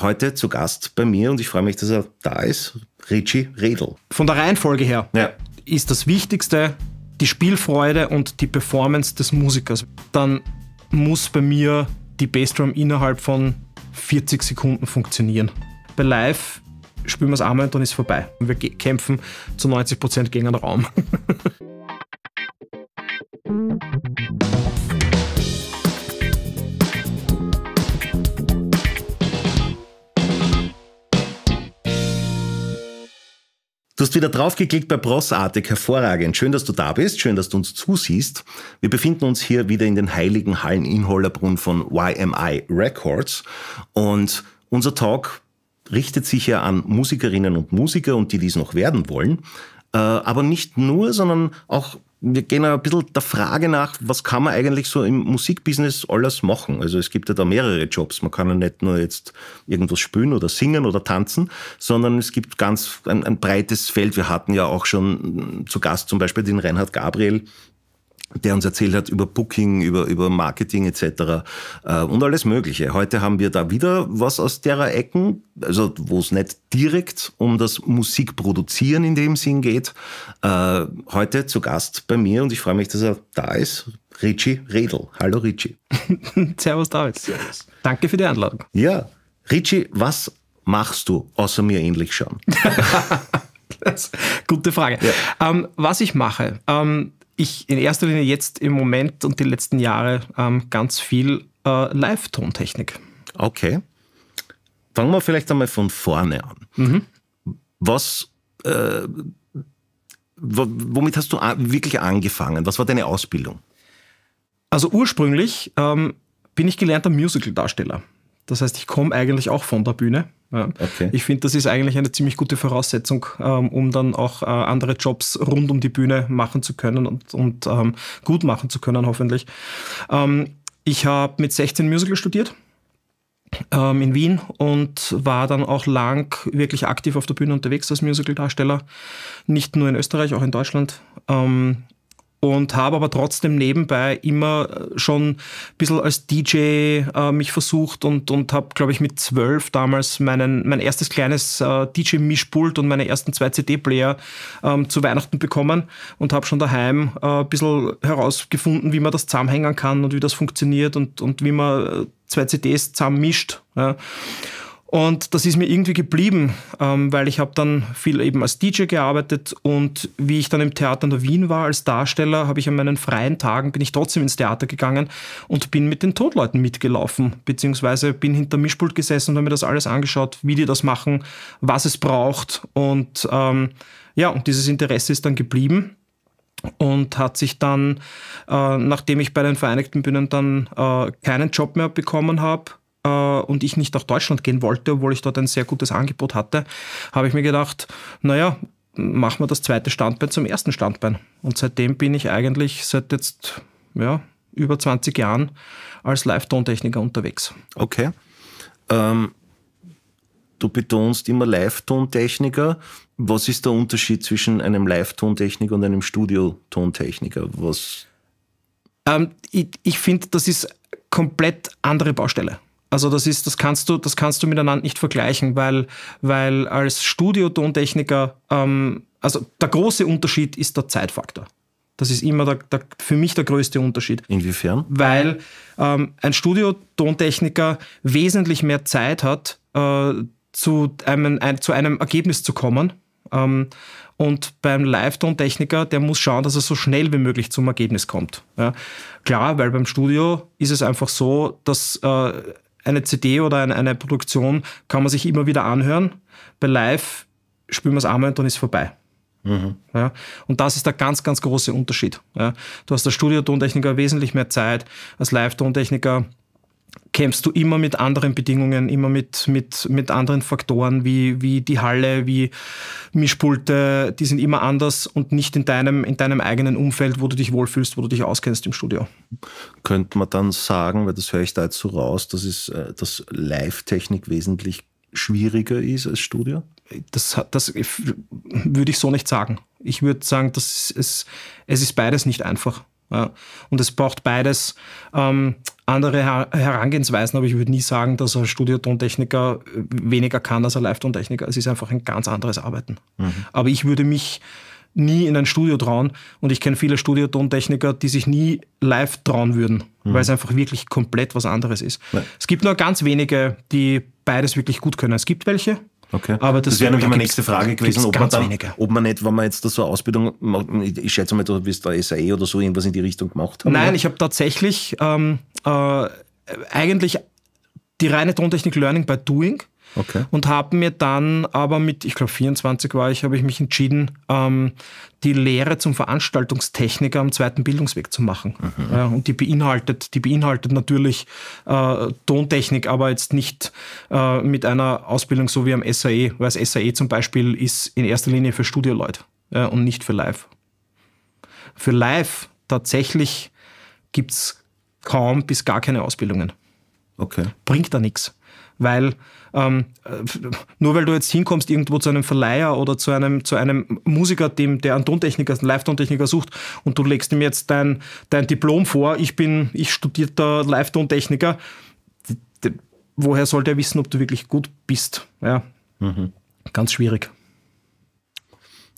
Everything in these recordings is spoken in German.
Heute zu Gast bei mir und ich freue mich, dass er da ist, Richie Redl. Von der Reihenfolge her ja. ist das Wichtigste die Spielfreude und die Performance des Musikers. Dann muss bei mir die Bassdrum innerhalb von 40 Sekunden funktionieren. Bei Live spielen wir es einmal und dann ist es vorbei. Und wir kämpfen zu 90% Prozent gegen den Raum. Du hast wieder draufgeklickt bei Brossartig. Hervorragend. Schön, dass du da bist. Schön, dass du uns zusiehst. Wir befinden uns hier wieder in den heiligen Hallen in Hollerbrunn von YMI Records. Und unser Talk richtet sich ja an Musikerinnen und Musiker und die dies noch werden wollen. Äh, aber nicht nur, sondern auch wir gehen ein bisschen der Frage nach, was kann man eigentlich so im Musikbusiness alles machen? Also es gibt ja da mehrere Jobs. Man kann ja nicht nur jetzt irgendwas spielen oder singen oder tanzen, sondern es gibt ganz ein, ein breites Feld. Wir hatten ja auch schon zu Gast zum Beispiel den Reinhard Gabriel, der uns erzählt hat über Booking, über, über Marketing etc. Äh, und alles Mögliche. Heute haben wir da wieder was aus derer Ecken, also wo es nicht direkt um das Musikproduzieren in dem Sinn geht. Äh, heute zu Gast bei mir und ich freue mich, dass er da ist. Richie Redl. Hallo Richie. Servus David. Servus. Danke für die Einladung. Ja. Richie, was machst du außer mir ähnlich schon? gute Frage. Ja. Ähm, was ich mache. Ähm, ich in erster Linie jetzt im Moment und die letzten Jahre ähm, ganz viel äh, Live-Tontechnik. Okay. Fangen wir vielleicht einmal von vorne an. Mhm. Was, äh, womit hast du wirklich angefangen? Was war deine Ausbildung? Also ursprünglich ähm, bin ich gelernter Musical-Darsteller. Das heißt, ich komme eigentlich auch von der Bühne. Okay. Ich finde, das ist eigentlich eine ziemlich gute Voraussetzung, ähm, um dann auch äh, andere Jobs rund um die Bühne machen zu können und, und ähm, gut machen zu können, hoffentlich. Ähm, ich habe mit 16 Musical studiert in Wien und war dann auch lang wirklich aktiv auf der Bühne unterwegs als Musical-Darsteller, Nicht nur in Österreich, auch in Deutschland und habe aber trotzdem nebenbei immer äh, schon ein bisschen als DJ äh, mich versucht und, und habe, glaube ich, mit zwölf damals meinen, mein erstes kleines äh, DJ-Mischpult und meine ersten zwei CD-Player ähm, zu Weihnachten bekommen und habe schon daheim äh, ein bisschen herausgefunden, wie man das zusammenhängen kann und wie das funktioniert und, und wie man äh, zwei CDs zusammen mischt. Ja. Und das ist mir irgendwie geblieben, ähm, weil ich habe dann viel eben als DJ gearbeitet und wie ich dann im Theater in der Wien war als Darsteller, habe ich an meinen freien Tagen, bin ich trotzdem ins Theater gegangen und bin mit den Todleuten mitgelaufen, beziehungsweise bin hinter Mischpult gesessen und habe mir das alles angeschaut, wie die das machen, was es braucht und ähm, ja, und dieses Interesse ist dann geblieben und hat sich dann, äh, nachdem ich bei den Vereinigten Bühnen dann äh, keinen Job mehr bekommen habe, äh, und ich nicht nach Deutschland gehen wollte, obwohl ich dort ein sehr gutes Angebot hatte, habe ich mir gedacht, naja, machen wir das zweite Standbein zum ersten Standbein. Und seitdem bin ich eigentlich seit jetzt ja, über 20 Jahren als Live-Tontechniker unterwegs. Okay. Ähm, du betonst immer Live-Tontechniker. Was ist der Unterschied zwischen einem Live-Tontechniker und einem Studio-Tontechniker? Was? Ähm, ich ich finde, das ist komplett andere Baustelle. Also das ist, das kannst du, das kannst du miteinander nicht vergleichen, weil, weil als Studiotontechniker, ähm, also der große Unterschied ist der Zeitfaktor. Das ist immer der, der, für mich der größte Unterschied. Inwiefern? Weil ähm, ein Studiotontechniker wesentlich mehr Zeit hat, äh, zu, einem, ein, zu einem Ergebnis zu kommen. Ähm, und beim Live-Tontechniker, der muss schauen, dass er so schnell wie möglich zum Ergebnis kommt. Ja. Klar, weil beim Studio ist es einfach so, dass äh, eine CD oder eine, eine Produktion kann man sich immer wieder anhören. Bei Live spielen wir es einmal und dann ist es vorbei. Mhm. Ja, und das ist der ganz, ganz große Unterschied. Ja, du hast als Studiotontechniker wesentlich mehr Zeit, als Live-Tontechniker kämpfst du immer mit anderen Bedingungen, immer mit, mit, mit anderen Faktoren wie, wie die Halle, wie Mischpulte, die sind immer anders und nicht in deinem, in deinem eigenen Umfeld, wo du dich wohlfühlst, wo du dich auskennst im Studio. Könnte man dann sagen, weil das höre ich da jetzt so raus, dass, es, äh, dass Live-Technik wesentlich schwieriger ist als Studio? Das, das würde ich so nicht sagen. Ich würde sagen, das ist, es ist beides nicht einfach. Ja. Und es braucht beides ähm, andere Herangehensweisen, aber ich würde nie sagen, dass ein Studiotontechniker äh, weniger kann als ein Live-Tontechniker. Es ist einfach ein ganz anderes Arbeiten. Mhm. Aber ich würde mich nie in ein Studio trauen und ich kenne viele Studiotontechniker, die sich nie live trauen würden, mhm. weil es einfach wirklich komplett was anderes ist. Nein. Es gibt nur ganz wenige, die beides wirklich gut können. Es gibt welche, Okay. Aber das, das wäre nämlich meine nächste Frage gewesen, ob man, dann, ob man nicht, wenn man jetzt da so eine Ausbildung macht, ich schätze mal, du wirst da SAE oder so irgendwas in die Richtung gemacht haben. Nein, oder? ich habe tatsächlich ähm, äh, eigentlich die reine Tontechnik Learning by Doing. Okay. Und habe mir dann aber mit, ich glaube 24 war ich, habe ich mich entschieden, ähm, die Lehre zum Veranstaltungstechniker am zweiten Bildungsweg zu machen. Mhm. Ja, und die beinhaltet, die beinhaltet natürlich äh, Tontechnik, aber jetzt nicht äh, mit einer Ausbildung so wie am SAE, weil das SAE zum Beispiel ist in erster Linie für Studioleute äh, und nicht für Live. Für Live tatsächlich gibt es kaum bis gar keine Ausbildungen. Okay. Bringt da nichts weil ähm, äh, nur weil du jetzt hinkommst irgendwo zu einem Verleiher oder zu einem, zu einem Musiker, dem, der einen Tontechniker, einen Live-Tontechniker sucht und du legst ihm jetzt dein, dein Diplom vor, ich bin, ich studierter Live-Tontechniker, woher soll der wissen, ob du wirklich gut bist? Ja, mhm. ganz schwierig.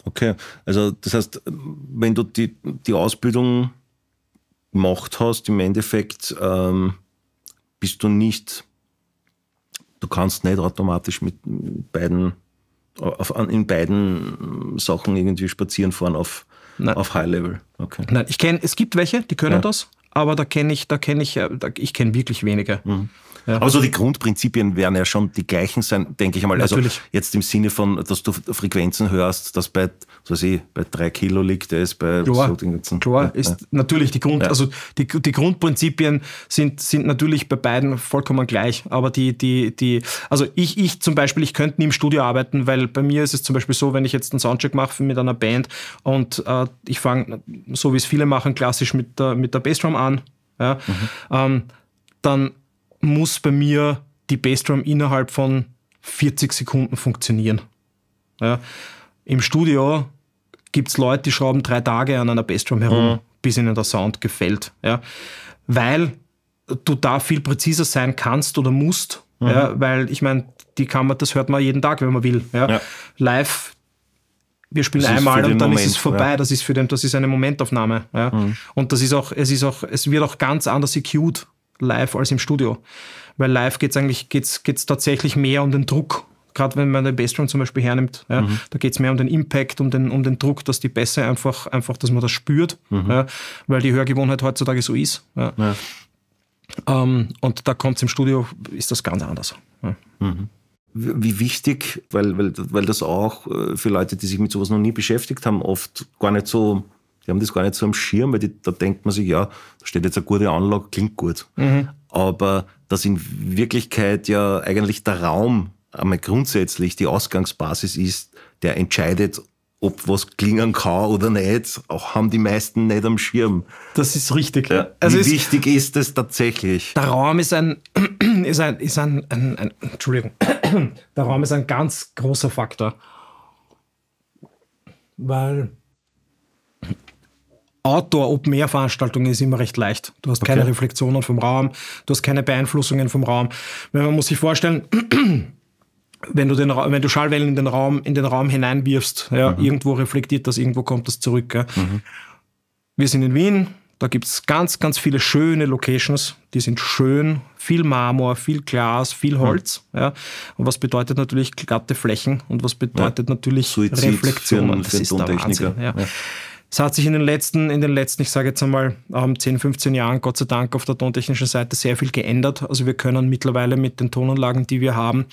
Okay, also das heißt, wenn du die, die Ausbildung gemacht hast, im Endeffekt ähm, bist du nicht Du kannst nicht automatisch mit beiden, auf, in beiden Sachen irgendwie spazieren fahren auf, auf High Level. Okay. Nein, ich kenne, es gibt welche, die können ja. das aber da kenne ich, da kenne ich, äh, da, ich kenne wirklich wenige. Mhm. Ja. Aber so die Grundprinzipien werden ja schon die gleichen sein, denke ich einmal. Also natürlich. Also jetzt im Sinne von, dass du Frequenzen hörst, dass bei, so ich, bei drei Kilo liegt es, bei klar, so den ganzen. Klar, ja, ist natürlich die Grund, also die, die Grundprinzipien sind, sind natürlich bei beiden vollkommen gleich. Aber die, die, die, also ich, ich zum Beispiel, ich könnte nie im Studio arbeiten, weil bei mir ist es zum Beispiel so, wenn ich jetzt einen Soundcheck mache mit einer Band und äh, ich fange, so wie es viele machen, klassisch mit der, mit der Bassdrum an an, ja, mhm. ähm, dann muss bei mir die Bassdrum innerhalb von 40 Sekunden funktionieren. Ja. Im Studio gibt es Leute, die schrauben drei Tage an einer Bassdrum herum, mhm. bis ihnen der Sound gefällt. Ja. Weil du da viel präziser sein kannst oder musst, mhm. ja, weil ich meine, die kann das hört man jeden Tag, wenn man will. Ja. ja. Live wir spielen das einmal und dann Moment, ist es vorbei. Ja. Das ist für den, das ist eine Momentaufnahme. Ja. Mhm. Und das ist auch, es ist auch, es wird auch ganz anders EQ'd live als im Studio. Weil live geht es eigentlich, geht's, geht's tatsächlich mehr um den Druck. Gerade wenn man den Bassdrum zum Beispiel hernimmt, ja, mhm. da geht es mehr um den Impact, um den, um den Druck, dass die Bässe einfach, einfach, dass man das spürt, mhm. ja, weil die Hörgewohnheit heutzutage so ist. Ja. Ähm, und da kommt es im Studio, ist das ganz anders. Mhm wie wichtig, weil, weil, weil das auch äh, für Leute, die sich mit sowas noch nie beschäftigt haben, oft gar nicht so, die haben das gar nicht so am Schirm, weil die, da denkt man sich, ja, da steht jetzt eine gute Anlage, klingt gut. Mhm. Aber dass in Wirklichkeit ja eigentlich der Raum einmal grundsätzlich die Ausgangsbasis ist, der entscheidet, ob was klingen kann oder nicht, auch haben die meisten nicht am Schirm. Das ist richtig. Ja. Also Wie wichtig ist es tatsächlich? Der Raum ist ein, ist ein, ist ein, ein, ein, Entschuldigung, der Raum ist ein ganz großer Faktor. Weil Outdoor ob mehr Veranstaltungen ist immer recht leicht. Du hast okay. keine Reflexionen vom Raum, du hast keine Beeinflussungen vom Raum. man muss sich vorstellen, wenn du, den, wenn du Schallwellen in den Raum, in den Raum hineinwirfst, ja, mhm. irgendwo reflektiert das, irgendwo kommt das zurück. Ja. Mhm. Wir sind in Wien, da gibt es ganz, ganz viele schöne Locations, die sind schön, viel Marmor, viel Glas, viel mhm. Holz. Mhm. Ja. Und was bedeutet natürlich glatte Flächen und was bedeutet ja. natürlich Suizid Reflexionen. Für, einen, für das ist der Wahnsinn. Ja. Es hat sich in den letzten, in den letzten, ich sage jetzt einmal, 10, ähm, 15 Jahren, Gott sei Dank, auf der tontechnischen Seite sehr viel geändert. Also wir können mittlerweile mit den Tonanlagen, die wir haben,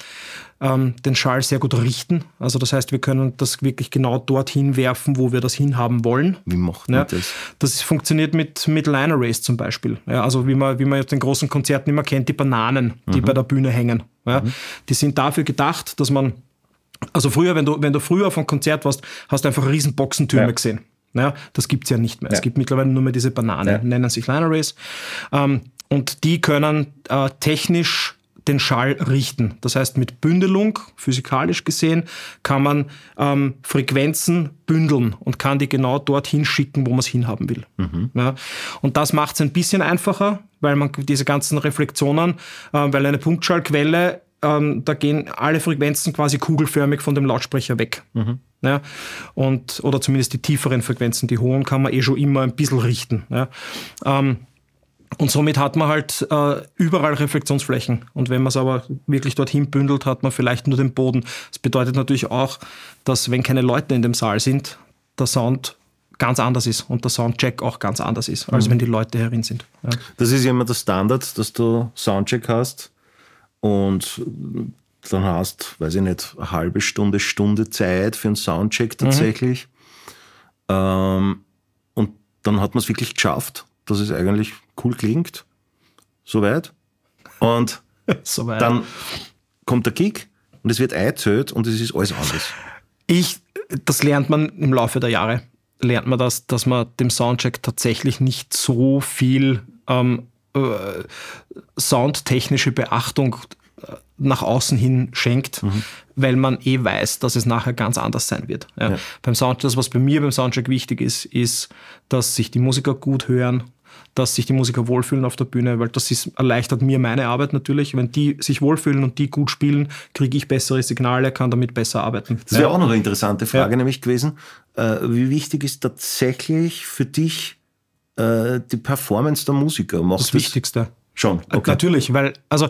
ähm, den Schall sehr gut richten. Also das heißt, wir können das wirklich genau dorthin werfen, wo wir das hinhaben wollen. Wie macht man ja, das? Das funktioniert mit, mit Line Arrays zum Beispiel. Ja, also wie man, wie man jetzt in großen Konzerten immer kennt, die Bananen, die mhm. bei der Bühne hängen. Ja, mhm. Die sind dafür gedacht, dass man also früher, wenn du, wenn du früher vom Konzert warst, hast du einfach riesen Boxentürme gesehen. Naja, das gibt es ja nicht mehr. Ja. Es gibt mittlerweile nur mehr diese Banane, ja. nennen sich Line Arrays. Ähm, und die können äh, technisch den Schall richten. Das heißt, mit Bündelung, physikalisch gesehen, kann man ähm, Frequenzen bündeln und kann die genau dorthin schicken, wo man es hinhaben will. Mhm. Ja, und das macht es ein bisschen einfacher, weil man diese ganzen Reflexionen, äh, weil eine Punktschallquelle ähm, da gehen alle Frequenzen quasi kugelförmig von dem Lautsprecher weg. Mhm. Ja, und, oder zumindest die tieferen Frequenzen, die hohen kann man eh schon immer ein bisschen richten. Ja. Ähm, und somit hat man halt äh, überall Reflexionsflächen. Und wenn man es aber wirklich dorthin bündelt, hat man vielleicht nur den Boden. Das bedeutet natürlich auch, dass wenn keine Leute in dem Saal sind, der Sound ganz anders ist und der Soundcheck auch ganz anders ist, als mhm. wenn die Leute herin sind. Ja. Das ist ja immer der Standard, dass du Soundcheck hast und dann hast, weiß ich nicht, eine halbe Stunde, Stunde Zeit für einen Soundcheck mhm. tatsächlich. Mhm. Ähm, und dann hat man es wirklich geschafft, dass es eigentlich cool klingt. Soweit. Und Soweit. dann kommt der Kick und es wird eingezählt und es ist alles anders. Ich, das lernt man im Laufe der Jahre, lernt man das, dass man dem Soundcheck tatsächlich nicht so viel ähm, äh, soundtechnische Beachtung äh, nach außen hin schenkt, mhm. weil man eh weiß, dass es nachher ganz anders sein wird. Ja. Ja. Beim Soundcheck, das was bei mir beim Soundcheck wichtig ist, ist, dass sich die Musiker gut hören, dass sich die Musiker wohlfühlen auf der Bühne, weil das ist, erleichtert mir meine Arbeit natürlich. Wenn die sich wohlfühlen und die gut spielen, kriege ich bessere Signale, kann damit besser arbeiten. Das wäre ja. auch noch eine interessante Frage, nämlich gewesen, äh, wie wichtig ist tatsächlich für dich äh, die Performance der Musiker macht. Das, das Wichtigste. Schon. Äh, okay. Natürlich, weil, also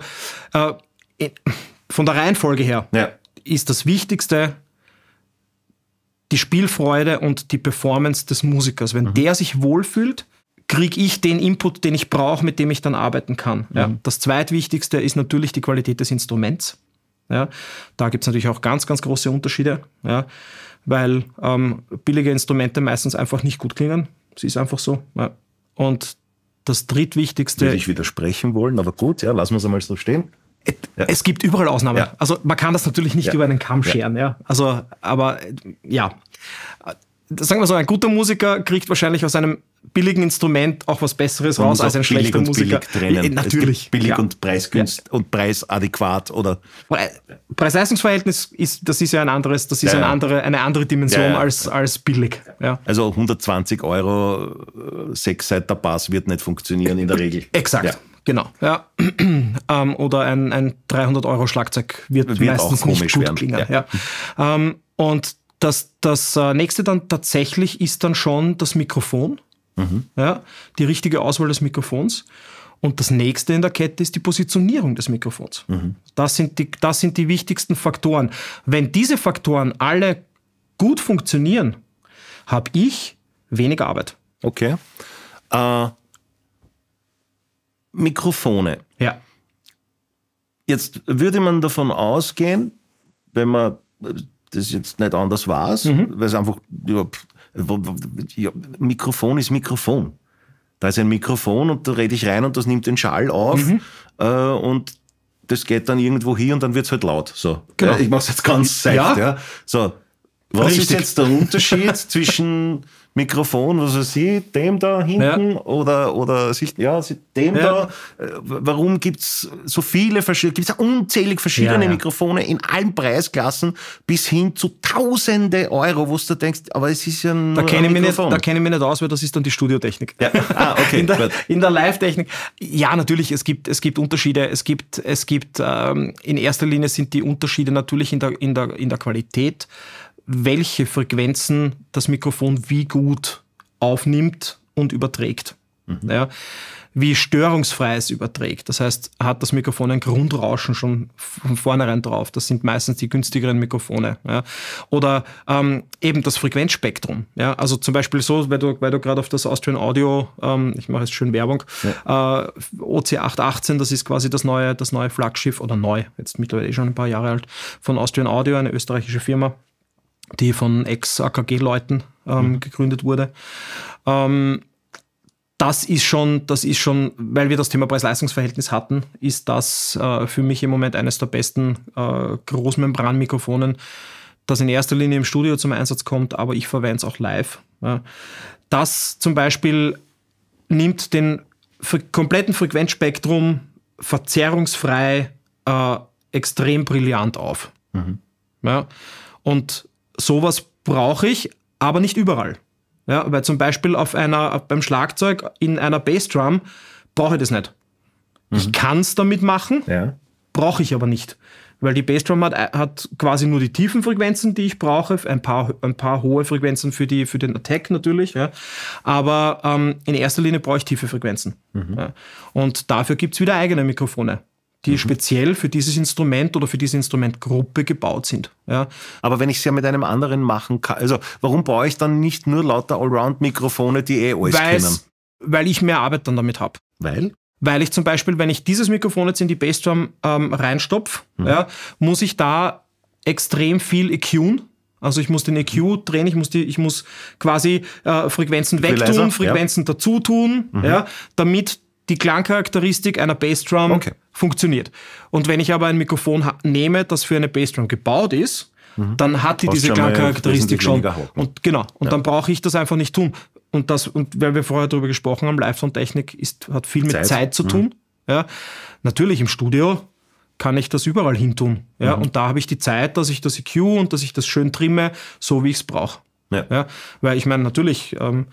äh, von der Reihenfolge her ja. ist das Wichtigste die Spielfreude und die Performance des Musikers. Wenn mhm. der sich wohlfühlt, kriege ich den Input, den ich brauche, mit dem ich dann arbeiten kann. Mhm. Das zweitwichtigste ist natürlich die Qualität des Instruments. Ja. Da gibt es natürlich auch ganz, ganz große Unterschiede, ja. weil ähm, billige Instrumente meistens einfach nicht gut klingen sie ist einfach so. Ja. Und das drittwichtigste. Würde ich widersprechen wollen, aber gut, ja, lassen wir es einmal so stehen. Äh, ja. Es gibt überall Ausnahmen. Ja. Also man kann das natürlich nicht ja. über einen Kamm scheren. Ja. Also, aber äh, ja sagen wir so, ein guter Musiker kriegt wahrscheinlich aus einem billigen Instrument auch was Besseres Man raus als ein schlechter Musiker. Billig Natürlich. billig klar. und preisgünstig ja. und preisadäquat oder. Preis-Leistungsverhältnis ist, das ist ja ein anderes, das ist ja, eine andere, eine andere Dimension ja, als, als billig. Also 120 Euro äh, sechsseiter Bass wird nicht funktionieren in der Regel. Exakt. Genau, ja. ähm, oder ein, ein 300 Euro Schlagzeug wird, wird meistens nicht gut werden. klingen. Ähm, und das, das äh, nächste dann tatsächlich ist dann schon das Mikrofon. Mhm. Ja, die richtige Auswahl des Mikrofons. Und das nächste in der Kette ist die Positionierung des Mikrofons. Mhm. Das, sind die, das sind die wichtigsten Faktoren. Wenn diese Faktoren alle gut funktionieren, habe ich weniger Arbeit. Okay. Äh, Mikrofone. Ja. Jetzt würde man davon ausgehen, wenn man äh, das jetzt nicht anders war, mhm. weil es einfach, ja, ja, Mikrofon ist Mikrofon. Da ist ein Mikrofon und da rede ich rein und das nimmt den Schall auf mhm. äh, und das geht dann irgendwo hier und dann wird es halt laut. So. Genau. Ja, ich mache es jetzt ganz seicht. Ja. So. Was Richtig. ist jetzt der Unterschied zwischen Mikrofon, was weiß ich, dem da hinten ja. oder, oder sich, ja, dem ja. da. Äh, warum gibt es so viele verschiedene, gibt es unzählig verschiedene ja, Mikrofone in allen Preisklassen bis hin zu tausende Euro, wo du denkst, aber es ist ja nur da kenne ich mich nicht, Da kenne ich mich nicht aus, weil das ist dann die Studiotechnik. Ah, okay, in der, der Live-Technik. Ja, natürlich, es gibt, es gibt Unterschiede. Es gibt, es gibt ähm, in erster Linie sind die Unterschiede natürlich in der, in der, in der Qualität welche Frequenzen das Mikrofon wie gut aufnimmt und überträgt. Mhm. Ja, wie störungsfrei es überträgt. Das heißt, hat das Mikrofon ein Grundrauschen schon von vornherein drauf. Das sind meistens die günstigeren Mikrofone. Ja. Oder ähm, eben das Frequenzspektrum. Ja. Also zum Beispiel so, weil du, weil du gerade auf das Austrian Audio, ähm, ich mache jetzt schön Werbung, ja. äh, OC818, das ist quasi das neue, das neue Flaggschiff oder neu, jetzt mittlerweile eh schon ein paar Jahre alt, von Austrian Audio, eine österreichische Firma die von Ex-AKG-Leuten ähm, mhm. gegründet wurde. Ähm, das ist schon, das ist schon, weil wir das Thema Preis-Leistungs-Verhältnis hatten, ist das äh, für mich im Moment eines der besten äh, Großmembranmikrofonen, das in erster Linie im Studio zum Einsatz kommt, aber ich verwende es auch live. Ja. Das zum Beispiel nimmt den kompletten Frequenzspektrum verzerrungsfrei äh, extrem brillant auf. Mhm. Ja. Und sowas brauche ich, aber nicht überall. Ja, weil zum Beispiel auf einer, beim Schlagzeug in einer Bassdrum brauche ich das nicht. Mhm. Ich kann es damit machen, ja. brauche ich aber nicht. Weil die Bassdrum hat, hat quasi nur die tiefen Frequenzen, die ich brauche, ein paar, ein paar hohe Frequenzen für, die, für den Attack natürlich. Ja. Aber ähm, in erster Linie brauche ich tiefe Frequenzen. Mhm. Ja. Und dafür gibt es wieder eigene Mikrofone die mhm. speziell für dieses Instrument oder für diese Instrumentgruppe gebaut sind. Ja. Aber wenn ich es ja mit einem anderen machen kann, also warum baue ich dann nicht nur lauter Allround-Mikrofone, die eh alles Weiß, können? Weil ich mehr Arbeit dann damit habe. Weil? Weil ich zum Beispiel, wenn ich dieses Mikrofon jetzt in die Bassdrum ähm, reinstopf, mhm. ja, muss ich da extrem viel EQen. Also ich muss den EQ drehen, ich muss, die, ich muss quasi äh, Frequenzen wegtun, Frequenzen ja. dazu tun, mhm. ja, damit die Klangcharakteristik einer Bassdrum okay. funktioniert. Und wenn ich aber ein Mikrofon nehme, das für eine Bassdrum gebaut ist, mhm. dann hat die diese Klangcharakteristik schon. Und genau, und ja. dann brauche ich das einfach nicht tun. Und das, und weil wir vorher darüber gesprochen haben, Live-Sound-Technik ist, hat viel mit Zeit, Zeit zu mhm. tun. Mhm. Ja, natürlich im Studio kann ich das überall hin tun. Ja, mhm. und da habe ich die Zeit, dass ich das EQ und dass ich das schön trimme, so wie ich es brauche. Ja. ja. weil ich meine, natürlich, ähm,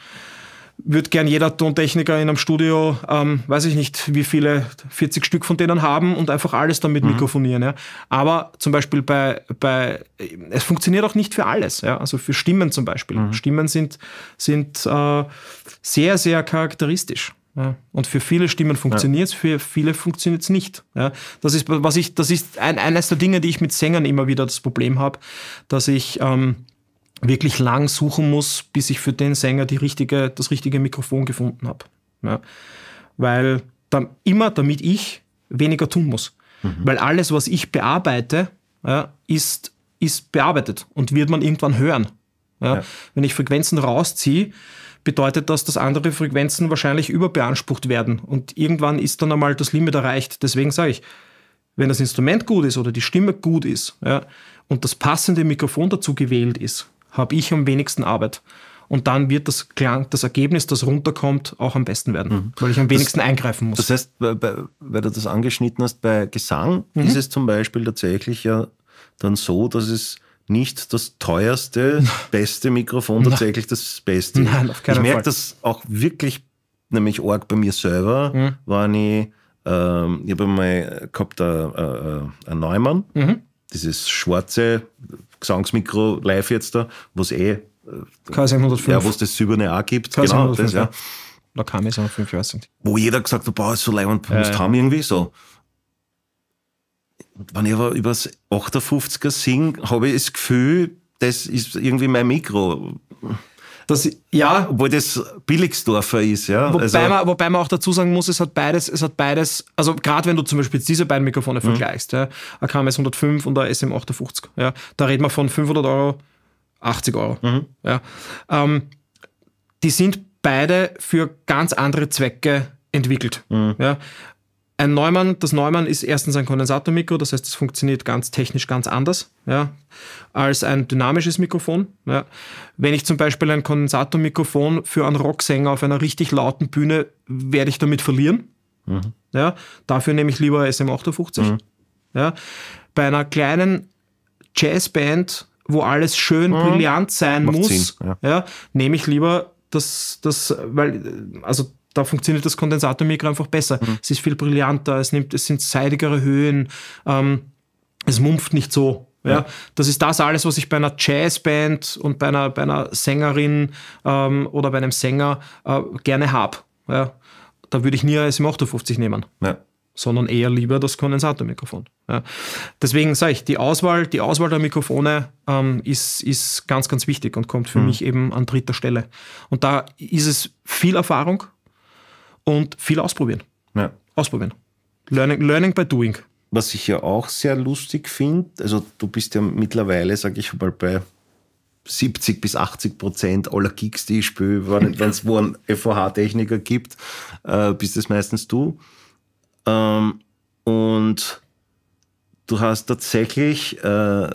würde gern jeder Tontechniker in einem Studio, ähm, weiß ich nicht, wie viele, 40 Stück von denen haben und einfach alles damit mhm. mikrofonieren. Ja. Aber zum Beispiel bei, bei, es funktioniert auch nicht für alles, ja. also für Stimmen zum Beispiel. Mhm. Stimmen sind, sind äh, sehr, sehr charakteristisch. Ja. Und für viele Stimmen funktioniert es, ja. für viele funktioniert es nicht. Ja. Das ist, was ich, das ist ein, eines der Dinge, die ich mit Sängern immer wieder das Problem habe, dass ich ähm, wirklich lang suchen muss, bis ich für den Sänger die richtige, das richtige Mikrofon gefunden habe. Ja. Weil dann immer, damit ich weniger tun muss. Mhm. Weil alles, was ich bearbeite, ja, ist, ist bearbeitet und wird man irgendwann hören. Ja. Wenn ich Frequenzen rausziehe, bedeutet das, dass andere Frequenzen wahrscheinlich überbeansprucht werden. Und irgendwann ist dann einmal das Limit erreicht. Deswegen sage ich, wenn das Instrument gut ist oder die Stimme gut ist und das passende Mikrofon dazu gewählt ist, habe ich am wenigsten Arbeit. Und dann wird das, das Ergebnis, das runterkommt, auch am besten werden, mhm. weil ich am wenigsten das, eingreifen muss. Das heißt, weil, du das angeschnitten hast, bei Gesang mhm. ist es zum Beispiel tatsächlich ja dann so, dass es nicht das teuerste, beste Mikrofon tatsächlich das Beste. ist. Nein, auf keinen ich merke das auch wirklich, nämlich arg bei mir selber, mhm. wenn ich, ähm, ich habe mal gehabt, äh, äh, äh, ein Neumann, mhm. dieses schwarze, Gesangsmikro live jetzt da, was eh. K105. Äh, ja, was das Silberne auch gibt. K105, genau, das, ja. Lakami ist auch fünf Jahre Wo jeder gesagt hat, boah, ist so leibend, und musst ja. haben irgendwie so. Wenn ich aber über das 58er singe, habe ich das Gefühl, das ist irgendwie mein Mikro. Das, ja. Obwohl das Billigsdorfer ist, ja. Wobei, also, man, wobei man auch dazu sagen muss, es hat beides, es hat beides, also gerade wenn du zum Beispiel diese beiden Mikrofone mhm. vergleichst, ja, ein KMS 105 und ein SM58, ja, da reden wir von 500 Euro, 80 Euro. Mhm. Ja. Ähm, die sind beide für ganz andere Zwecke entwickelt. Mhm. Ja. Ein Neumann, das Neumann ist erstens ein Kondensatormikro, das heißt, es funktioniert ganz technisch ganz anders ja, als ein dynamisches Mikrofon. Ja. Wenn ich zum Beispiel ein Kondensatormikrofon für einen Rocksänger auf einer richtig lauten Bühne, werde ich damit verlieren. Mhm. Ja, dafür nehme ich lieber SM58. Mhm. Ja. Bei einer kleinen Jazzband, wo alles schön mhm. brillant sein Macht muss, ja. ja. nehme ich lieber das, das, weil, also da funktioniert das Kondensatormikro einfach besser. Mhm. Es ist viel brillanter, es, nimmt, es sind seidigere Höhen, ähm, es mumpft nicht so. Ja. ja. Das ist das alles, was ich bei einer Jazzband und bei einer, bei einer Sängerin ähm, oder bei einem Sänger äh, gerne habe. Ja. Da würde ich nie eine SM58 nehmen. Ja sondern eher lieber das Kondensatormikrofon. Ja. Deswegen sage ich, die Auswahl, die Auswahl der Mikrofone ähm, ist, ist ganz, ganz wichtig und kommt für mhm. mich eben an dritter Stelle. Und da ist es viel Erfahrung, und viel ausprobieren. Ja. Ausprobieren. Learning, learning by doing. Was ich ja auch sehr lustig finde, also du bist ja mittlerweile, sage ich mal, bei 70 bis 80 Prozent aller Gigs, die ich spiele, wenn es wo einen FOH-Techniker gibt, äh, bist das meistens du. Ähm, und du hast tatsächlich äh,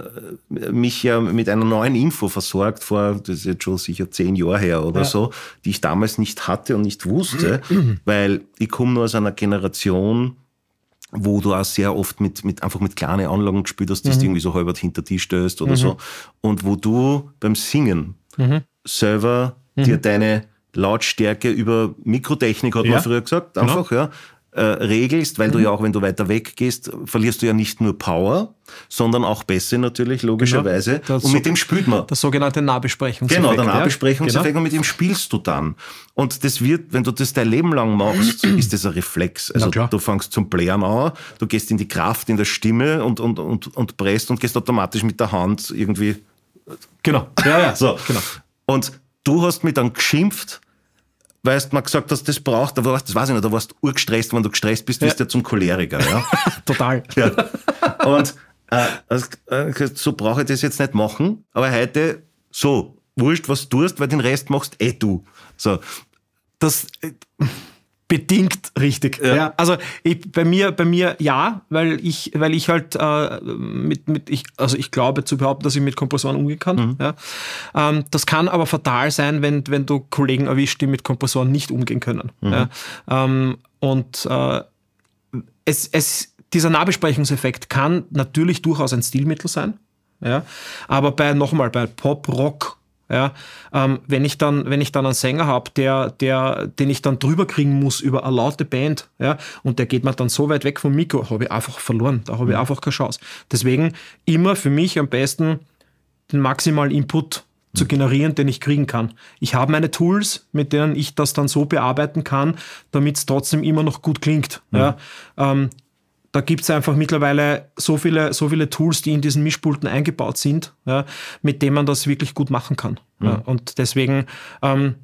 mich ja mit einer neuen Info versorgt, vor, das ist jetzt schon sicher zehn Jahre her oder ja. so, die ich damals nicht hatte und nicht wusste, weil ich komme nur aus einer Generation, wo du auch sehr oft mit, mit einfach mit kleinen Anlagen gespielt hast, die mhm. irgendwie so halbert hinter dich stößt oder mhm. so. Und wo du beim Singen mhm. selber dir mhm. deine Lautstärke über Mikrotechnik, hat ja. man früher gesagt, genau. einfach, genau. ja, äh, regelst, weil mhm. du ja auch, wenn du weiter weg gehst, verlierst du ja nicht nur Power, sondern auch Bässe natürlich, logischerweise. Genau. Und mit dem spielt man. Das sogenannte Nahbesprechungseffekt. Genau, der Nahbesprechungseffekt genau. und mit dem spielst du dann. Und das wird, wenn du das dein Leben lang machst, ist das ein Reflex. Also du fängst zum Blären an, du gehst in die Kraft, in der Stimme und, und, und, und presst und gehst automatisch mit der Hand irgendwie. Genau. Ja, ja. so. genau. Und du hast mich dann geschimpft, weißt du mir gesagt dass das braucht, aber warst, das weiß ich nicht, da warst du urgestresst, wenn du gestresst bist, wirst du ja. zum Choleriker. Ja? Total. Ja. Und äh, also, äh, so brauche ich das jetzt nicht machen, aber heute so, wurscht, was du tust, weil den Rest machst eh du. So, das... Äh, Bedingt richtig. Ja. ja. also ich, bei mir, bei mir ja, weil ich, weil ich halt äh, mit, mit ich, also ich glaube zu behaupten, dass ich mit Kompressoren umgehen kann. Mhm. Ja. Ähm, das kann aber fatal sein, wenn, wenn du Kollegen erwischt, die mit Kompressoren nicht umgehen können. Mhm. Ja. Ähm, und äh, es, es, dieser Nahbesprechungseffekt kann natürlich durchaus ein Stilmittel sein. Ja, aber bei nochmal bei Pop, Rock, ja, ähm, wenn, ich dann, wenn ich dann einen Sänger habe, der, der, den ich dann drüber kriegen muss über eine laute Band, ja, und der geht mir dann so weit weg vom Mikro, habe ich einfach verloren. Da habe ich mhm. einfach keine Chance. Deswegen immer für mich am besten den maximalen Input zu mhm. generieren, den ich kriegen kann. Ich habe meine Tools, mit denen ich das dann so bearbeiten kann, damit es trotzdem immer noch gut klingt. Mhm. Ja. Ähm, da gibt es einfach mittlerweile so viele, so viele Tools, die in diesen Mischpulten eingebaut sind, ja, mit denen man das wirklich gut machen kann. Mhm. Ja, und deswegen, ähm,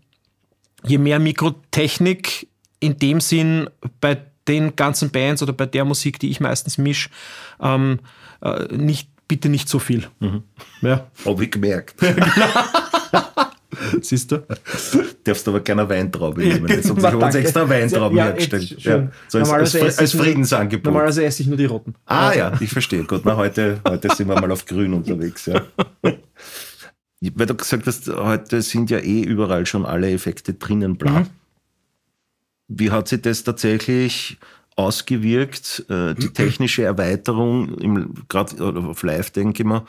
je mehr Mikrotechnik in dem Sinn bei den ganzen Bands oder bei der Musik, die ich meistens mische, ähm, äh, nicht, bitte nicht so viel. Mhm. Ja. Habe ich gemerkt. genau. Siehst du? Darfst du aber gerne Weintraube nehmen. Jetzt haben sie genau, uns extra Weintrauben ja, hergestellt. Ja. So als, als, als, Friedensangebot. normalerweise esse ich nur die roten. Ah ja, ich verstehe. Gut, na, heute, heute sind wir mal auf grün unterwegs. Ja. Weil du gesagt hast, heute sind ja eh überall schon alle Effekte drinnen, bla. Mhm. Wie hat sich das tatsächlich ausgewirkt, äh, die technische Erweiterung, gerade auf Live denke ich mal,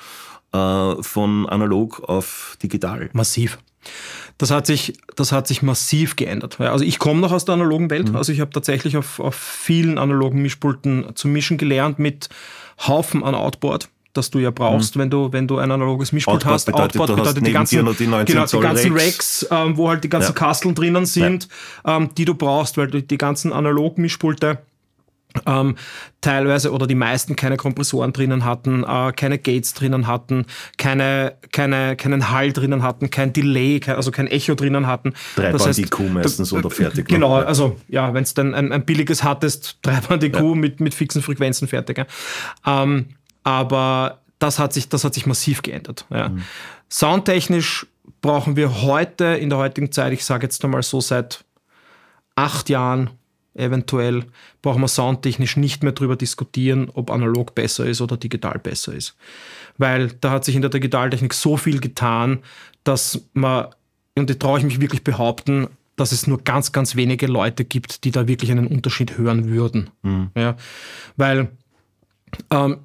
äh, von analog auf digital? Massiv. Das hat sich, das hat sich massiv geändert. Also ich komme noch aus der analogen Welt. Mhm. Also ich habe tatsächlich auf, auf vielen analogen Mischpulten zu mischen gelernt mit Haufen an Outboard das du ja brauchst, mhm. wenn du wenn du ein analoges Mischpult Outboard hast. Bedeutet, Outboard bedeutet die ganzen, die genau, die ganzen Racks, ähm, wo halt die ganzen ja. Kasteln drinnen sind, ja. ähm, die du brauchst, weil du die ganzen analogen Mischpulte ähm, teilweise oder die meisten keine Kompressoren drinnen hatten, äh, keine Gates drinnen hatten, keine, keine, keinen Hall drinnen hatten, kein Delay, kein, also kein Echo drinnen hatten. Dreiband das heißt, IQ meistens oder fertig. Ne? Genau, also ja, wenn es dann ein, ein, billiges hattest, Dreiband IQ ja. mit, mit fixen Frequenzen fertig. Ja. Ähm, aber das hat sich, das hat sich massiv geändert. Ja. Mhm. Soundtechnisch brauchen wir heute, in der heutigen Zeit, ich sage jetzt einmal so seit acht Jahren Eventuell brauchen wir soundtechnisch nicht mehr darüber diskutieren, ob analog besser ist oder digital besser ist. Weil da hat sich in der Digitaltechnik so viel getan, dass man, und da traue ich mich wirklich behaupten, dass es nur ganz, ganz wenige Leute gibt, die da wirklich einen Unterschied hören würden. Mhm. Ja, weil ähm,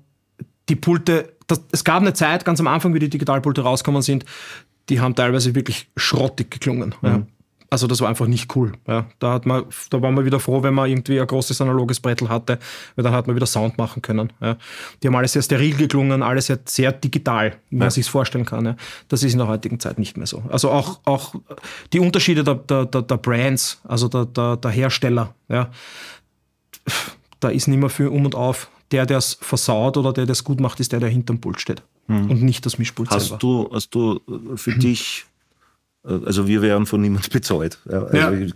die Pulte, das, es gab eine Zeit ganz am Anfang, wie die Digitalpulte rausgekommen sind, die haben teilweise wirklich schrottig geklungen. Mhm. Ja also das war einfach nicht cool. Ja. Da, hat man, da war man wieder froh, wenn man irgendwie ein großes analoges Brettel hatte, weil dann hat man wieder Sound machen können. Ja. Die haben alles sehr steril geklungen, alles sehr, sehr digital, wie ja. man sich vorstellen kann. Ja. Das ist in der heutigen Zeit nicht mehr so. Also auch, auch die Unterschiede der, der, der, der Brands, also der, der, der Hersteller, ja. da ist nicht mehr viel um und auf. Der, der es versaut oder der, der es gut macht, ist der, der hinterm Pult steht. Mhm. Und nicht das Mischpult hast selber. Du, hast du für hm. dich äh, also wir werden von niemand bezahlt. Also ja. Ich,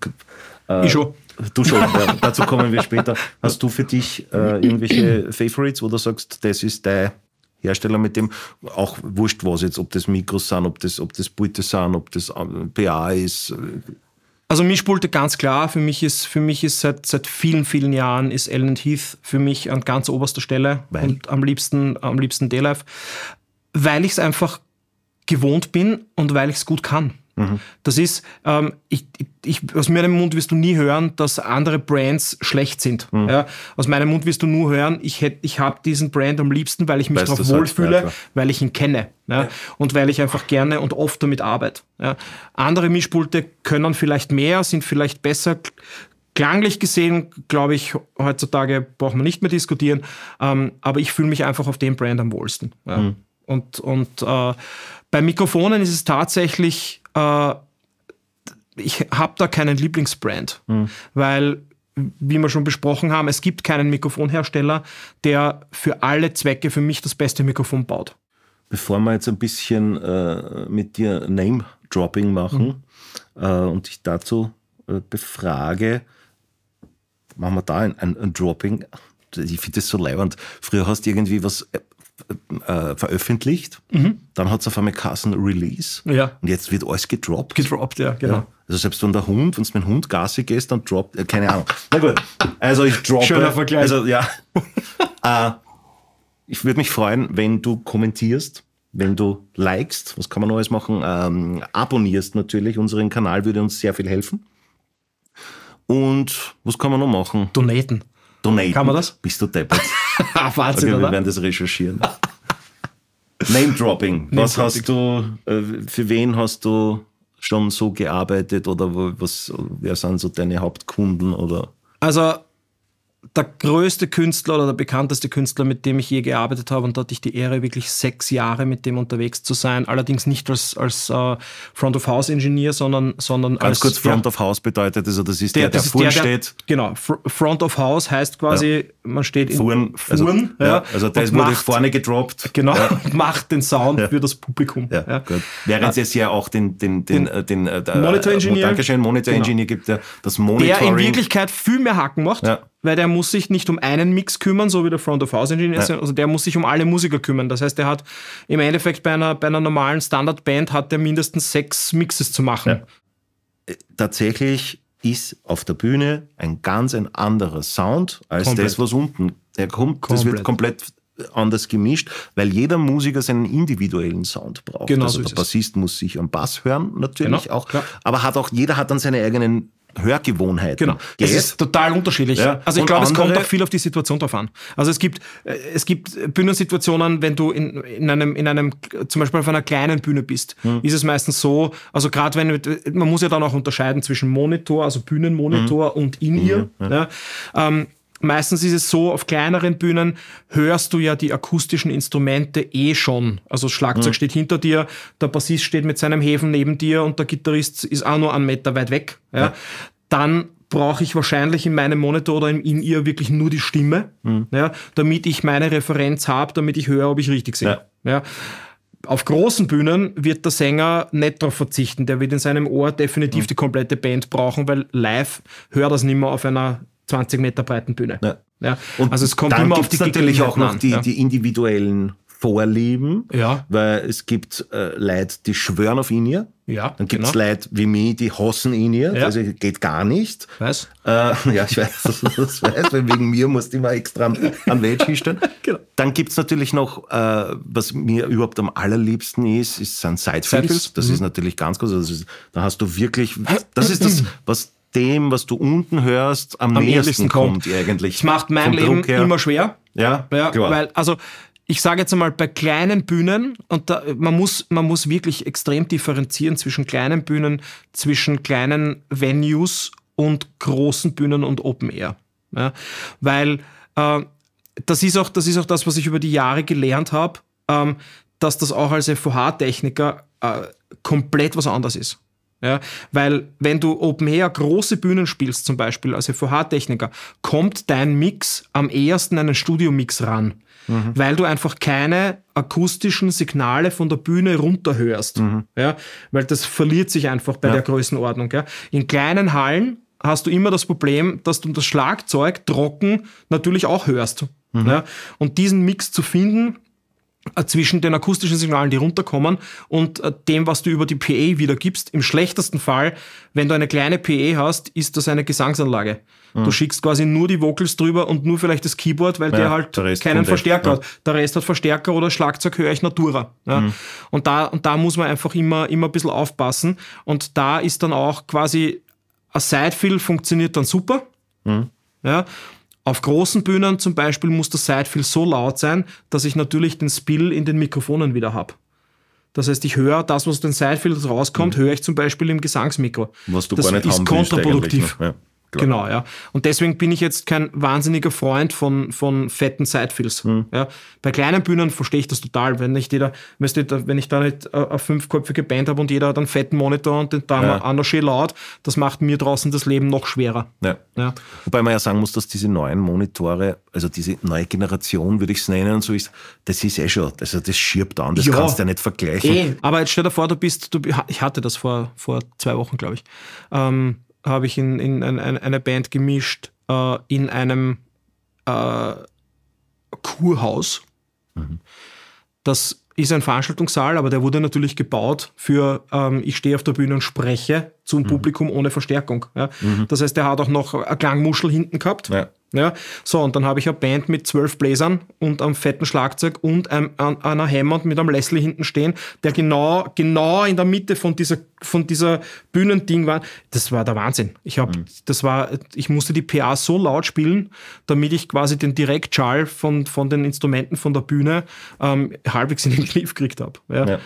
äh, ich schon. Du schon, ja, dazu kommen wir später. Hast du für dich äh, irgendwelche Favorites, wo du sagst, das ist dein Hersteller mit dem, auch wurscht was jetzt, ob das Mikros sind, ob das, ob das Pulte sind, ob das äh, PA ist? Äh, also mich spulte ganz klar, für mich ist, für mich ist seit, seit vielen, vielen Jahren ist Ellen Heath für mich an ganz oberster Stelle Weil? und am liebsten, am liebsten D-Life, weil ich es einfach gewohnt bin und weil ich es gut kann. Mhm. Das ist, ähm, ich, ich, aus meinem Mund wirst du nie hören, dass andere Brands schlecht sind. Mhm. Ja, aus meinem Mund wirst du nur hören, ich, hätt, ich habe diesen Brand am liebsten, weil ich mich darauf halt, wohlfühle, weil ich ihn kenne ja, ja. und weil ich einfach gerne und oft damit arbeite. Andere Mischpulte können vielleicht mehr, sind vielleicht besser. Klanglich gesehen, glaube ich, heutzutage braucht man nicht mehr diskutieren, ähm, aber ich fühle mich einfach auf dem Brand am wohlsten. Mhm. Und, und äh, bei Mikrofonen ist es tatsächlich äh, ich habe da keinen Lieblingsbrand, mhm. weil wie wir schon besprochen haben, es gibt keinen Mikrofonhersteller, der für alle Zwecke für mich das beste Mikrofon baut. Bevor wir jetzt ein bisschen äh, mit dir Name-Dropping machen mhm. äh, und dich dazu äh, befrage, machen wir da ein, ein, ein Dropping. Ich finde das so leibend. Früher hast du irgendwie was äh, äh, veröffentlicht, mhm. dann hat es auf einmal Kassen Release ja. und jetzt wird alles gedroppt. Gedroppt, ja, genau. Ja. Also selbst wenn der Hund, wenn es mit dem Hund Gassi geht, dann droppt, äh, keine Ahnung. Na gut, also ich droppe. Schöner Vergleich. Also ja, äh, ich würde mich freuen, wenn du kommentierst, wenn du likest, was kann man alles machen, ähm, abonnierst natürlich unseren Kanal, würde uns sehr viel helfen. Und was kann man noch machen? Donaten donaten. Kann man das? Bist du deppert. Ah, Wahnsinn, okay, Wir werden das recherchieren. Name-Dropping. Was hast du, äh, für wen hast du schon so gearbeitet oder was, wer sind so deine Hauptkunden oder? Also der größte Künstler oder der bekannteste Künstler, mit dem ich je gearbeitet habe. Und da hatte ich die Ehre, wirklich sechs Jahre mit dem unterwegs zu sein. Allerdings nicht als, als äh, Front-of-House-Ingenieur, sondern, sondern Ganz als... Ganz kurz, Front-of-House bedeutet, also das ist der, der, der vorn der, steht. genau, Front-of-House heißt quasi, ja. man steht in... Vorn. Also, ja, ja, also das wurde macht, vorne gedroppt. Genau, macht den Sound für das Publikum. Ja, Gut. Während ah. es ja auch den... den, den, den, äh, den äh, Monitor-Ingenieur. Dankeschön, Monitor-Ingenieur genau. gibt, der das Monitoring... Der in Wirklichkeit viel mehr Hacken macht. Ja weil der muss sich nicht um einen Mix kümmern, so wie der Front of House Engineer, ja. also der muss sich um alle Musiker kümmern. Das heißt, der hat im Endeffekt bei einer, bei einer normalen Standardband hat der mindestens sechs Mixes zu machen. Ja. Äh, tatsächlich ist auf der Bühne ein ganz ein anderer Sound als komplett. das, was unten kommt. Komplett. Das wird komplett anders gemischt, weil jeder Musiker seinen individuellen Sound braucht. Genau also so der Bassist muss sich am Bass hören, natürlich genau, auch, klar. aber hat auch jeder hat dann seine eigenen Hörgewohnheiten genau. geht. Es ist total unterschiedlich. Ja. Also ich glaube, es kommt auch viel auf die Situation drauf an. Also es gibt, äh, es gibt Bühnensituationen, wenn du in, in, einem, in einem, zum Beispiel auf einer kleinen Bühne bist, mhm. ist es meistens so, also gerade wenn, man muss ja dann auch unterscheiden zwischen Monitor, also Bühnenmonitor mhm. und In-Ear. Mhm. Ja. Ähm, Meistens ist es so, auf kleineren Bühnen hörst du ja die akustischen Instrumente eh schon. Also das Schlagzeug mhm. steht hinter dir, der Bassist steht mit seinem Hefen neben dir und der Gitarrist ist auch nur einen Meter weit weg. Ja. ja. Dann brauche ich wahrscheinlich in meinem Monitor oder in ihr wirklich nur die Stimme, mhm. ja, damit ich meine Referenz habe, damit ich höre, ob ich richtig singe. Ja. ja. Auf großen Bühnen wird der Sänger nicht darauf verzichten. Der wird in seinem Ohr definitiv mhm. die komplette Band brauchen, weil live hört das nicht mehr auf einer 20 Meter breiten Bühne. Ja. ja. Und also es kommt dann immer auf die natürlich auch noch die, ja. die individuellen Vorlieben, ja. weil es gibt äh, Leute, die schwören auf ihn ihr. Ja, dann gibt es genau. Leute wie mich, die hassen ihn ihr. Ja. Also geht gar nicht. Weiß. Äh, ja, ich weiß, dass du das weiß, weil wegen mir musst du immer extra am, am Wedge stellen. genau. Dann gibt es natürlich noch, äh, was mir überhaupt am allerliebsten ist, ist sind Sidefields. das mhm. ist natürlich ganz groß. Also, da hast du wirklich, das ist das, was dem, was du unten hörst, am, am nächsten kommt, kommt eigentlich. Das macht mein Leben immer schwer. Ja, ja klar. Weil, also ich sage jetzt einmal, bei kleinen Bühnen, und da, man, muss, man muss wirklich extrem differenzieren zwischen kleinen Bühnen, zwischen kleinen Venues und großen Bühnen und Open Air. Ja, weil äh, das, ist auch, das ist auch das, was ich über die Jahre gelernt habe, ähm, dass das auch als FOH-Techniker äh, komplett was anderes ist. Ja, weil wenn du Open Air große Bühnen spielst, zum Beispiel als FVH-Techniker, kommt dein Mix am ehesten an einen Studiomix ran, mhm. weil du einfach keine akustischen Signale von der Bühne runterhörst. Mhm. Ja, weil das verliert sich einfach bei ja. der Größenordnung. Ja. In kleinen Hallen hast du immer das Problem, dass du das Schlagzeug trocken natürlich auch hörst. Mhm. Ja. Und diesen Mix zu finden, äh, zwischen den akustischen Signalen, die runterkommen, und äh, dem, was du über die PA e wiedergibst. Im schlechtesten Fall, wenn du eine kleine PA e hast, ist das eine Gesangsanlage. Mhm. Du schickst quasi nur die Vocals drüber und nur vielleicht das Keyboard, weil ja, der halt der keinen Verstärker hat. Ja. Der Rest hat Verstärker oder Schlagzeug höre ich Natura. Ja. Mhm. Und, da, und da muss man einfach immer, immer ein bisschen aufpassen. Und da ist dann auch quasi, ein Sidefill funktioniert dann super. Mhm. Ja, auf großen Bühnen zum Beispiel muss das Sidefill so laut sein, dass ich natürlich den Spill in den Mikrofonen wieder habe. Das heißt, ich höre das, was aus den Sidefields rauskommt, mhm. höre ich zum Beispiel im Gesangsmikro. Was du das gar nicht ist ne? kontraproduktiv. Ja. Klar. Genau, ja. Und deswegen bin ich jetzt kein wahnsinniger Freund von, von fetten Sidefills. Mhm. Ja. Bei kleinen Bühnen verstehe ich das total, wenn ich jeder, wenn ich da nicht äh, eine fünfköpfige Band habe und jeder hat einen fetten Monitor und den da ja. schön laut, das macht mir draußen das Leben noch schwerer. Ja. ja. Wobei man ja sagen muss, dass diese neuen Monitore, also diese neue Generation, würde ich es nennen, und so ist, das ist eh schon, also das schirbt an, das ja. kannst du ja nicht vergleichen. Ey, eh. aber jetzt stell dir vor, du bist, du, ich hatte das vor, vor zwei Wochen, glaube ich. Ähm, habe ich in, in, in, in einer Band gemischt äh, in einem äh, Kurhaus. Mhm. Das ist ein Veranstaltungssaal, aber der wurde natürlich gebaut für, ähm, ich stehe auf der Bühne und spreche zum mhm. Publikum ohne Verstärkung. Ja. Mhm. Das heißt, der hat auch noch eine Klangmuschel hinten gehabt. Ja. Ja, so, und dann habe ich eine Band mit zwölf Bläsern und einem fetten Schlagzeug und einem, einer Hammond mit einem Leslie hinten stehen, der genau, genau in der Mitte von dieser, von dieser Bühnending war. Das war der Wahnsinn. Ich habe, mhm. das war, ich musste die PA so laut spielen, damit ich quasi den Direktschall von, von den Instrumenten von der Bühne ähm, halbwegs in den Griff gekriegt habe. Ja. ja.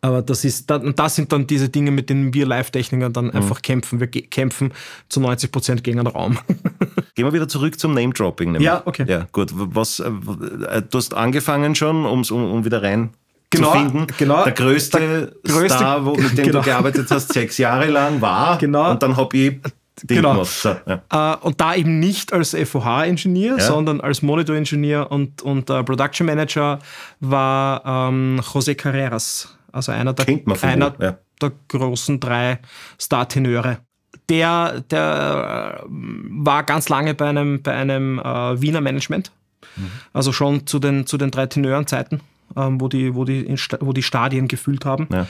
Aber das ist, das sind dann diese Dinge, mit denen wir Live-Techniker dann mhm. einfach kämpfen. Wir kämpfen zu 90 Prozent gegen einen Raum. Gehen wir wieder zurück zum Name-Dropping. Ja, okay. Ja, gut. Was, äh, äh, du hast angefangen schon, um's, um, um wieder rein genau, zu finden. Genau, der größte, der größte Star, wo, mit dem genau. du gearbeitet hast, sechs Jahre lang war. Genau. Und dann habe ich eh Ding genau. So, ja. Äh, und da eben nicht als FOH-Ingenieur, ja. sondern als Monitor-Ingenieur und, und uh, Production Manager war um, ähm, José Carreras also einer der, einer ja. der großen drei Star-Tenöre. Der, der äh, war ganz lange bei einem, bei einem äh, Wiener Management, mhm. also schon zu den, zu den drei Tenörenzeiten, ähm, wo, die, wo, die wo die Stadien gefüllt haben. Ja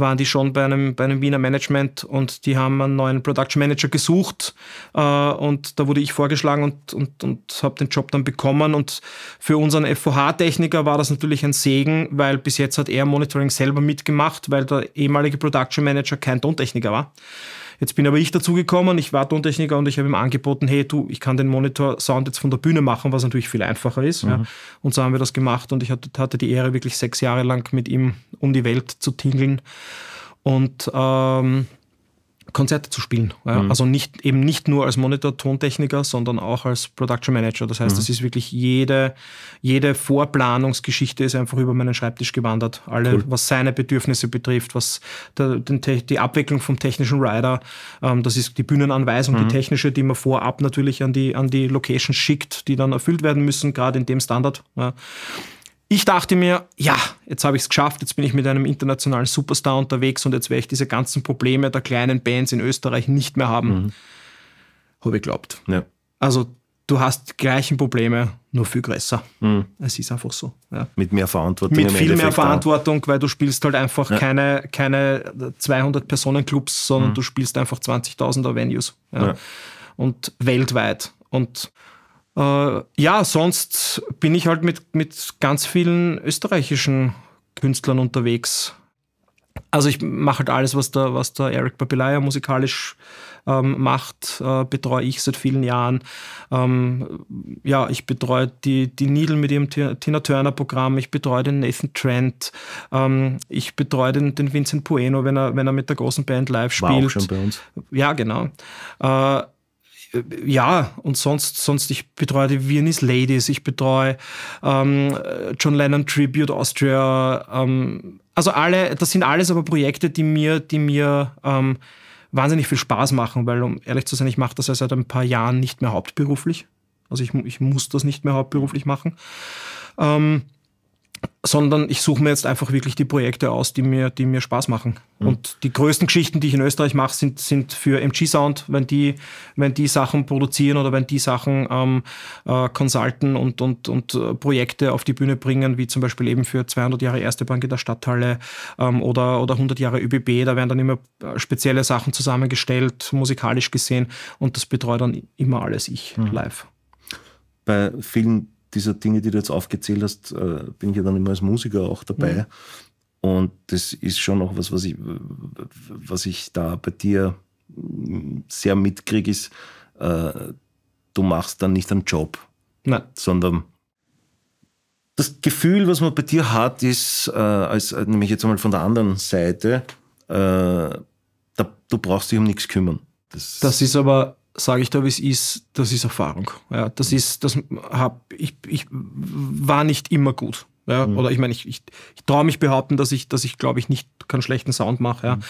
waren die schon bei einem, bei einem Wiener Management und die haben einen neuen Production Manager gesucht äh, und da wurde ich vorgeschlagen und, und, und habe den Job dann bekommen und für unseren FOH-Techniker war das natürlich ein Segen, weil bis jetzt hat er Monitoring selber mitgemacht, weil der ehemalige Production Manager kein Tontechniker war. Jetzt bin aber ich dazugekommen, ich war Tontechniker und ich habe ihm angeboten, hey du, ich kann den Monitor-Sound jetzt von der Bühne machen, was natürlich viel einfacher ist. Mhm. Ja. Und so haben wir das gemacht und ich hatte die Ehre, wirklich sechs Jahre lang mit ihm um die Welt zu tingeln. Und ähm, Konzerte zu spielen. Ja? Mhm. Also nicht, eben nicht nur als Monitor-Tontechniker, sondern auch als Production Manager. Das heißt, mhm. das ist wirklich jede, jede Vorplanungsgeschichte ist einfach über meinen Schreibtisch gewandert. Alle, cool. was seine Bedürfnisse betrifft, was der, den, die Abwicklung vom technischen Rider, ähm, das ist die Bühnenanweisung, mhm. die technische, die man vorab natürlich an die, an die Location schickt, die dann erfüllt werden müssen, gerade in dem Standard. Ja? Ich dachte mir, ja, jetzt habe ich es geschafft, jetzt bin ich mit einem internationalen Superstar unterwegs und jetzt werde ich diese ganzen Probleme der kleinen Bands in Österreich nicht mehr haben. Mhm. Habe ich geglaubt. Ja. Also du hast die gleichen Probleme, nur viel größer. Mhm. Es ist einfach so. Ja. Mit mehr Verantwortung. Mit viel Endeffekt mehr Verantwortung, auch. weil du spielst halt einfach ja. keine, keine 200-Personen-Clubs, sondern mhm. du spielst einfach 20.000er Venues. Und weltweit. Und äh, ja, sonst bin ich halt mit, mit ganz vielen österreichischen Künstlern unterwegs. Also ich mache halt alles, was der, was der Eric Papillaya musikalisch ähm, macht, äh, betreue ich seit vielen Jahren. Ähm, ja, ich betreue die, die Needle mit ihrem Tina Turner Programm, ich betreue den Nathan Trent, ähm, ich betreue den, den Vincent Pueno, wenn er, wenn er mit der großen Band live spielt. War auch schon bei uns. Ja, genau. Äh, äh, ja, und sonst, sonst, ich betreue die Viennese Ladies, ich betreue ähm, John Lennon Tribute Austria, ähm, also alle, das sind alles aber Projekte, die mir, die mir ähm, wahnsinnig viel Spaß machen, weil um ehrlich zu sein, ich mache das ja seit ein paar Jahren nicht mehr hauptberuflich. Also ich, ich muss das nicht mehr hauptberuflich machen. Ähm, sondern ich suche mir jetzt einfach wirklich die Projekte aus, die mir, die mir Spaß machen. Mhm. Und die größten Geschichten, die ich in Österreich mache, sind, sind für MG Sound, wenn die, wenn die Sachen produzieren oder wenn die Sachen ähm, äh, consulten und, und, und äh, Projekte auf die Bühne bringen, wie zum Beispiel eben für 200 Jahre Erste Bank in der Stadthalle ähm, oder, oder 100 Jahre ÖBB. Da werden dann immer äh, spezielle Sachen zusammengestellt, musikalisch gesehen. Und das betreue dann immer alles ich mhm. live. Bei vielen dieser Dinge, die du jetzt aufgezählt hast, äh, bin ich ja dann immer als Musiker auch dabei. Mhm. Und das ist schon auch was, was ich, was ich da bei dir mm, sehr mitkriege, ist, äh, du machst dann nicht einen Job, Nein. sondern das Gefühl, was man bei dir hat, ist, äh, als, nämlich jetzt einmal von der anderen Seite, da, du brauchst dich um nichts kümmern. Das, das ist aber sage ich da, wie es ist, das ist Erfahrung. Ja, das mhm. ist, das hab, ich, ich war nicht immer gut. Ja, mhm. Oder ich meine, ich, ich, ich traue mich behaupten, dass ich, dass ich glaube ich, nicht keinen schlechten Sound mache. Ja. Mhm.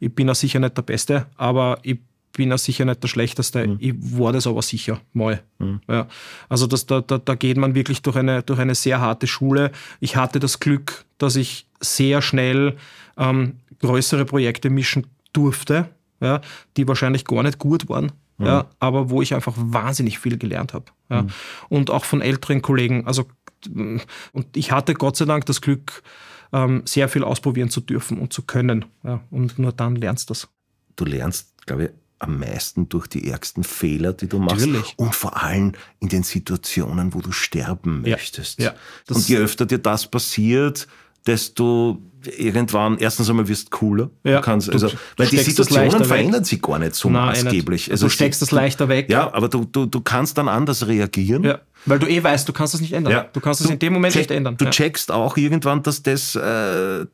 Ich bin auch sicher nicht der Beste, aber ich bin auch sicher nicht der Schlechteste. Mhm. Ich war das aber sicher mal. Mhm. Ja. Also das, da, da, da geht man wirklich durch eine, durch eine sehr harte Schule. Ich hatte das Glück, dass ich sehr schnell ähm, größere Projekte mischen durfte, ja, die wahrscheinlich gar nicht gut waren mhm. ja, aber wo ich einfach wahnsinnig viel gelernt habe. Ja. Mhm. Und auch von älteren Kollegen. Also, und ich hatte Gott sei Dank das Glück, ähm, sehr viel ausprobieren zu dürfen und zu können. Ja. Und nur dann lernst du das. Du lernst, glaube ich, am meisten durch die ärgsten Fehler, die du machst. Natürlich. Und vor allem in den Situationen, wo du sterben möchtest. Ja, ja, und je öfter dir das passiert, desto irgendwann, erstens einmal wirst cooler. Ja, du kannst, also, weil die Situationen verändern sich gar nicht so Nein, maßgeblich. Nicht. Also du steckst das leichter weg. Ja, aber du, du, du kannst dann anders reagieren. Ja, weil du eh weißt, du kannst das nicht ändern. Ja, du kannst es in dem Moment check, nicht ändern. Du ja. checkst auch irgendwann, dass, das, äh,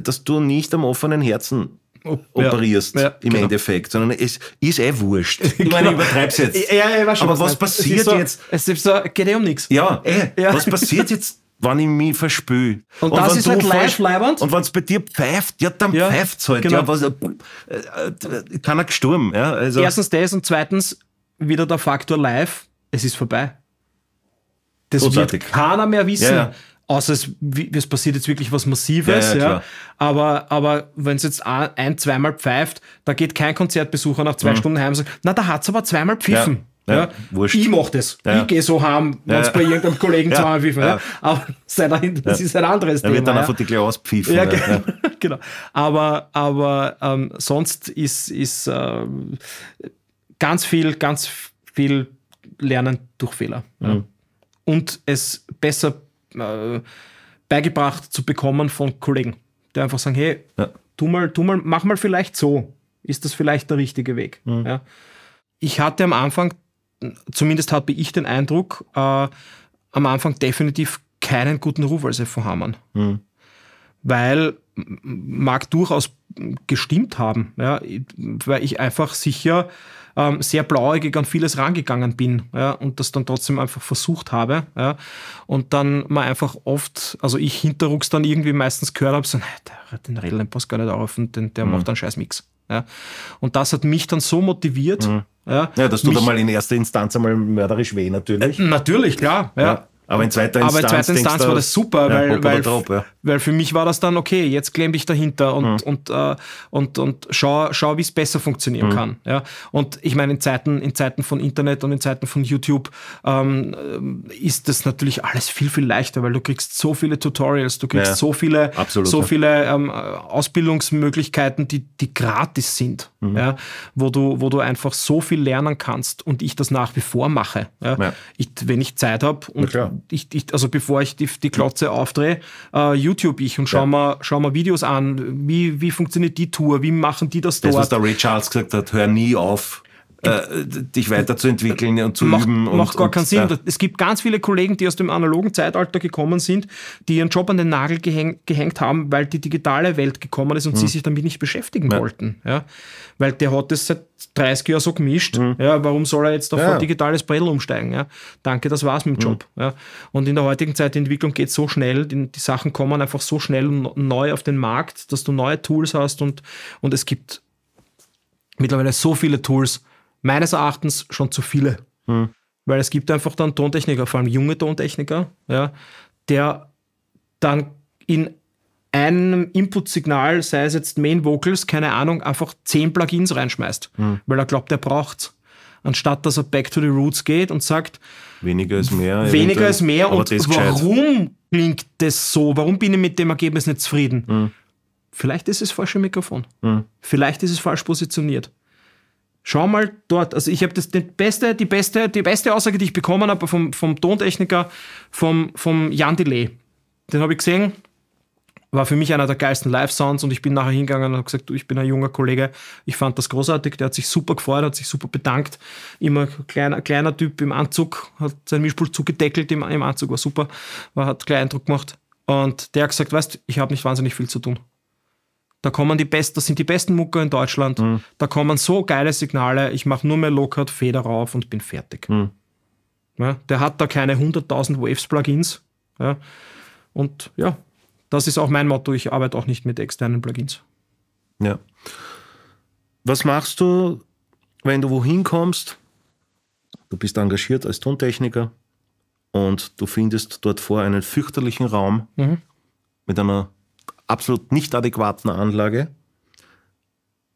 dass du nicht am offenen Herzen Ob, operierst ja, im genau. Endeffekt, sondern es ist eh wurscht. Ich meine, ich genau. übertreib's jetzt. Ja, ja, ich schon, aber was, was passiert so, jetzt? Es ist so, geht eh um nichts. Ja, ey, eh. was passiert jetzt wenn ich mich verspüle. Und, und das ist halt live leibend. Und wenn es bei dir pfeift, ja, dann ja, es halt. Genau. Ja, was, äh, äh, kann gestorben. Ja, also. Erstens das und zweitens wieder der Faktor live, es ist vorbei. Das Großartig. wird keiner mehr wissen. Ja, ja. Außer es, es, passiert jetzt wirklich was Massives. Ja, aber, aber wenn es jetzt ein, zweimal pfeift, da geht kein Konzertbesucher nach zwei mhm. Stunden heim und sagt, na, da hat es aber zweimal pfiffen. Ja, wurscht. Ich mache das. Ich gehe so heim, wenn es bei irgendeinem Kollegen ja. zusammenpfiffen. Ja. Aber das ist ein anderes Thema. Da wird dann einfach die Glas pfiffen. Ja, genau. Aber, aber ähm, sonst ist, ist äh, ganz viel, ganz viel Lernen durch Fehler. Mhm. Und es besser äh, beigebracht zu bekommen von Kollegen, die einfach sagen, hey, tu mal, tu mal, mach mal vielleicht so. Ist das vielleicht der richtige Weg? Mhm. Ich hatte am Anfang zumindest habe ich den Eindruck, äh, am Anfang definitiv keinen guten Ruf als FV Hamann. Mhm. Weil mag durchaus gestimmt haben, ja, weil ich einfach sicher ähm, sehr blauäugig an vieles rangegangen bin ja, und das dann trotzdem einfach versucht habe. Ja, und dann mal einfach oft, also ich hinterrucks dann irgendwie meistens gehört habe, so, nee, der hat den Redlenpost gar nicht auf und den, der mhm. macht dann scheiß Mix. Ja. Und das hat mich dann so motiviert, mhm. Ja, ja dass du mal in erster Instanz einmal mörderisch weh natürlich. Äh, natürlich, klar. Ja. ja. Aber in zweiter Instanz, aber in zweiter Instanz war das super, weil, ja, weil, Trop, ja. weil für mich war das dann, okay, jetzt klemme dich dahinter und, mhm. und, äh, und, und schau, schau wie es besser funktionieren mhm. kann. Ja? Und ich meine, in Zeiten, in Zeiten von Internet und in Zeiten von YouTube ähm, äh, ist das natürlich alles viel, viel leichter, weil du kriegst so viele Tutorials, du kriegst ja, so viele, absolut, so viele ähm, äh, Ausbildungsmöglichkeiten, die, die gratis sind, mhm. ja? wo, du, wo du einfach so viel lernen kannst und ich das nach wie vor mache. Ja? Ich, wenn ich Zeit habe und ich, ich, also bevor ich die, die Klotze aufdrehe, äh, YouTube ich und schau, ja. mal, schau mal Videos an, wie, wie funktioniert die Tour, wie machen die das, das dort. Das, was der Ray Charles gesagt hat, hör nie auf, äh, dich weiterzuentwickeln und zu macht, üben. Und, macht gar und, keinen Sinn. Ja. Es gibt ganz viele Kollegen, die aus dem analogen Zeitalter gekommen sind, die ihren Job an den Nagel gehäng, gehängt haben, weil die digitale Welt gekommen ist und mhm. sie hm. sich damit nicht beschäftigen ja. wollten. Ja? Weil der hat das seit 30 Jahren so gemischt. Mhm. Ja, warum soll er jetzt auf ein digitales Brettel umsteigen? Ja? Danke, das war's mit dem hm. Job. Mhm. Ja? Und in der heutigen Zeit, die Entwicklung geht so schnell, die, die Sachen kommen einfach so schnell und neu auf den Markt, dass du neue Tools hast und, und es gibt mittlerweile so viele Tools, meines Erachtens schon zu viele. Mhm. Weil es gibt einfach dann Tontechniker, vor allem junge Tontechniker, ja, der dann in einem Input-Signal, sei es jetzt Main Vocals, keine Ahnung, einfach zehn Plugins reinschmeißt, mhm. weil er glaubt, er braucht es. Anstatt dass er back to the roots geht und sagt, weniger ist mehr. Weniger ist mehr und ist warum klingt das so? Warum bin ich mit dem Ergebnis nicht zufrieden? Mhm. Vielleicht ist es falsche Mikrofon. Mhm. Vielleicht ist es falsch positioniert. Schau mal dort, also ich habe das die beste, die beste, die beste Aussage, die ich bekommen habe vom, vom Tontechniker, vom, vom Jan Delay. Den habe ich gesehen, war für mich einer der geilsten Live-Sounds und ich bin nachher hingegangen und habe gesagt, du, ich bin ein junger Kollege, ich fand das großartig, der hat sich super gefreut, hat sich super bedankt, immer kleiner, kleiner Typ im Anzug, hat sein Mischpul zugedeckelt im, im Anzug, war super, war, hat gleich Eindruck gemacht und der hat gesagt, weißt, du, ich habe nicht wahnsinnig viel zu tun. Da kommen die besten, das sind die besten Mucker in Deutschland. Mhm. Da kommen so geile Signale. Ich mache nur mehr Lockhart, Feder rauf und bin fertig. Mhm. Ja, der hat da keine 100.000 Waves-Plugins. Ja. Und ja, das ist auch mein Motto. Ich arbeite auch nicht mit externen Plugins. Ja. Was machst du, wenn du wohin kommst? Du bist engagiert als Tontechniker und du findest dort vor einen fürchterlichen Raum mhm. mit einer absolut nicht adäquaten Anlage.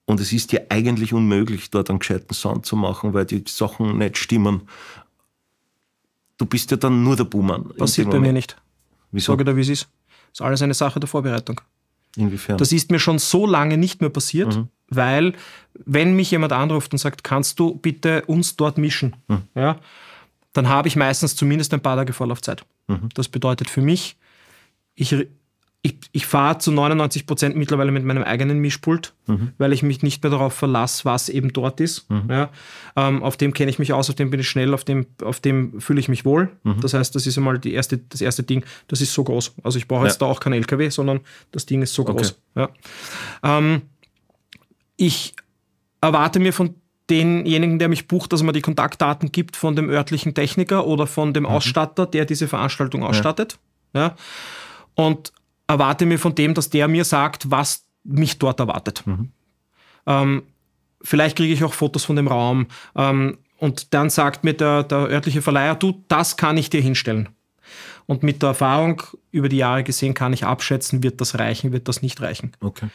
Und es ist dir eigentlich unmöglich, dort einen gescheiten Sound zu machen, weil die Sachen nicht stimmen. Du bist ja dann nur der Buhmann. Passiert bei mir nicht. Wieso? Sage da, wie es ist. Ist alles eine Sache der Vorbereitung. Inwiefern? Das ist mir schon so lange nicht mehr passiert, mhm. weil, wenn mich jemand anruft und sagt, kannst du bitte uns dort mischen, mhm. ja, dann habe ich meistens zumindest ein paar Tage Vorlaufzeit. Mhm. Das bedeutet für mich, ich ich, ich fahre zu 99 Prozent mittlerweile mit meinem eigenen Mischpult, mhm. weil ich mich nicht mehr darauf verlasse, was eben dort ist. Mhm. Ja, ähm, auf dem kenne ich mich aus, auf dem bin ich schnell, auf dem, auf dem fühle ich mich wohl. Mhm. Das heißt, das ist einmal die erste, das erste Ding, das ist so groß. Also ich brauche ja. jetzt da auch keinen LKW, sondern das Ding ist so groß. Okay. Ja. Ähm, ich erwarte mir von denjenigen, der mich bucht, dass man die Kontaktdaten gibt von dem örtlichen Techniker oder von dem mhm. Ausstatter, der diese Veranstaltung ausstattet. Ja. Und erwarte mir von dem, dass der mir sagt, was mich dort erwartet. Mhm. Ähm, vielleicht kriege ich auch Fotos von dem Raum. Ähm, und dann sagt mir der, der örtliche Verleiher, du, das kann ich dir hinstellen. Und mit der Erfahrung über die Jahre gesehen kann ich abschätzen, wird das reichen, wird das nicht reichen. Okay.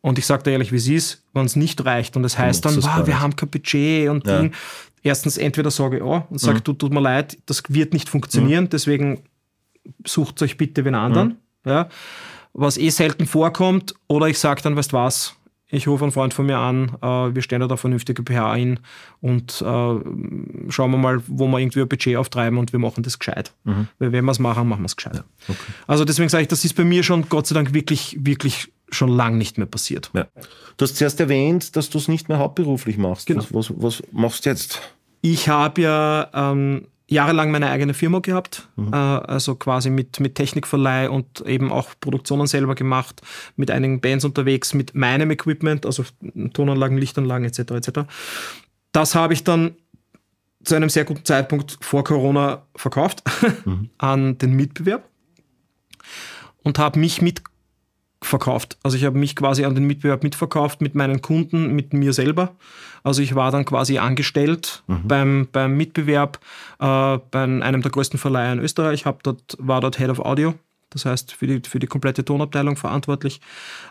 Und ich sage dir ehrlich, wie es ist, wenn es nicht reicht und es das genau, heißt dann, wow, wir haben kein Budget und ja. Ding. Erstens, entweder sage ich oh, und sage, mhm. du, tut mir leid, das wird nicht funktionieren, mhm. deswegen sucht euch bitte wen anderen. Mhm ja, was eh selten vorkommt. Oder ich sage dann, weißt was, ich rufe einen Freund von mir an, äh, wir stellen da vernünftige PH ein und äh, schauen wir mal, wo wir irgendwie ein Budget auftreiben und wir machen das gescheit. Mhm. Weil wenn wir es machen, machen wir es gescheit. Ja, okay. Also deswegen sage ich, das ist bei mir schon Gott sei Dank wirklich, wirklich schon lang nicht mehr passiert. Ja. Du hast zuerst erwähnt, dass du es nicht mehr hauptberuflich machst. Genau. Was, was, was machst du jetzt? Ich habe ja ähm, jahrelang meine eigene Firma gehabt, mhm. äh, also quasi mit, mit Technikverleih und eben auch Produktionen selber gemacht, mit einigen Bands unterwegs, mit meinem Equipment, also Tonanlagen, Lichtanlagen etc. etc. Das habe ich dann zu einem sehr guten Zeitpunkt vor Corona verkauft mhm. an den Mitbewerb und habe mich mit verkauft. Also ich habe mich quasi an den Mitbewerb mitverkauft, mit meinen Kunden, mit mir selber. Also ich war dann quasi angestellt mhm. beim, beim Mitbewerb äh, bei einem der größten Verleiher in Österreich. Ich dort, war dort Head of Audio, das heißt für die, für die komplette Tonabteilung verantwortlich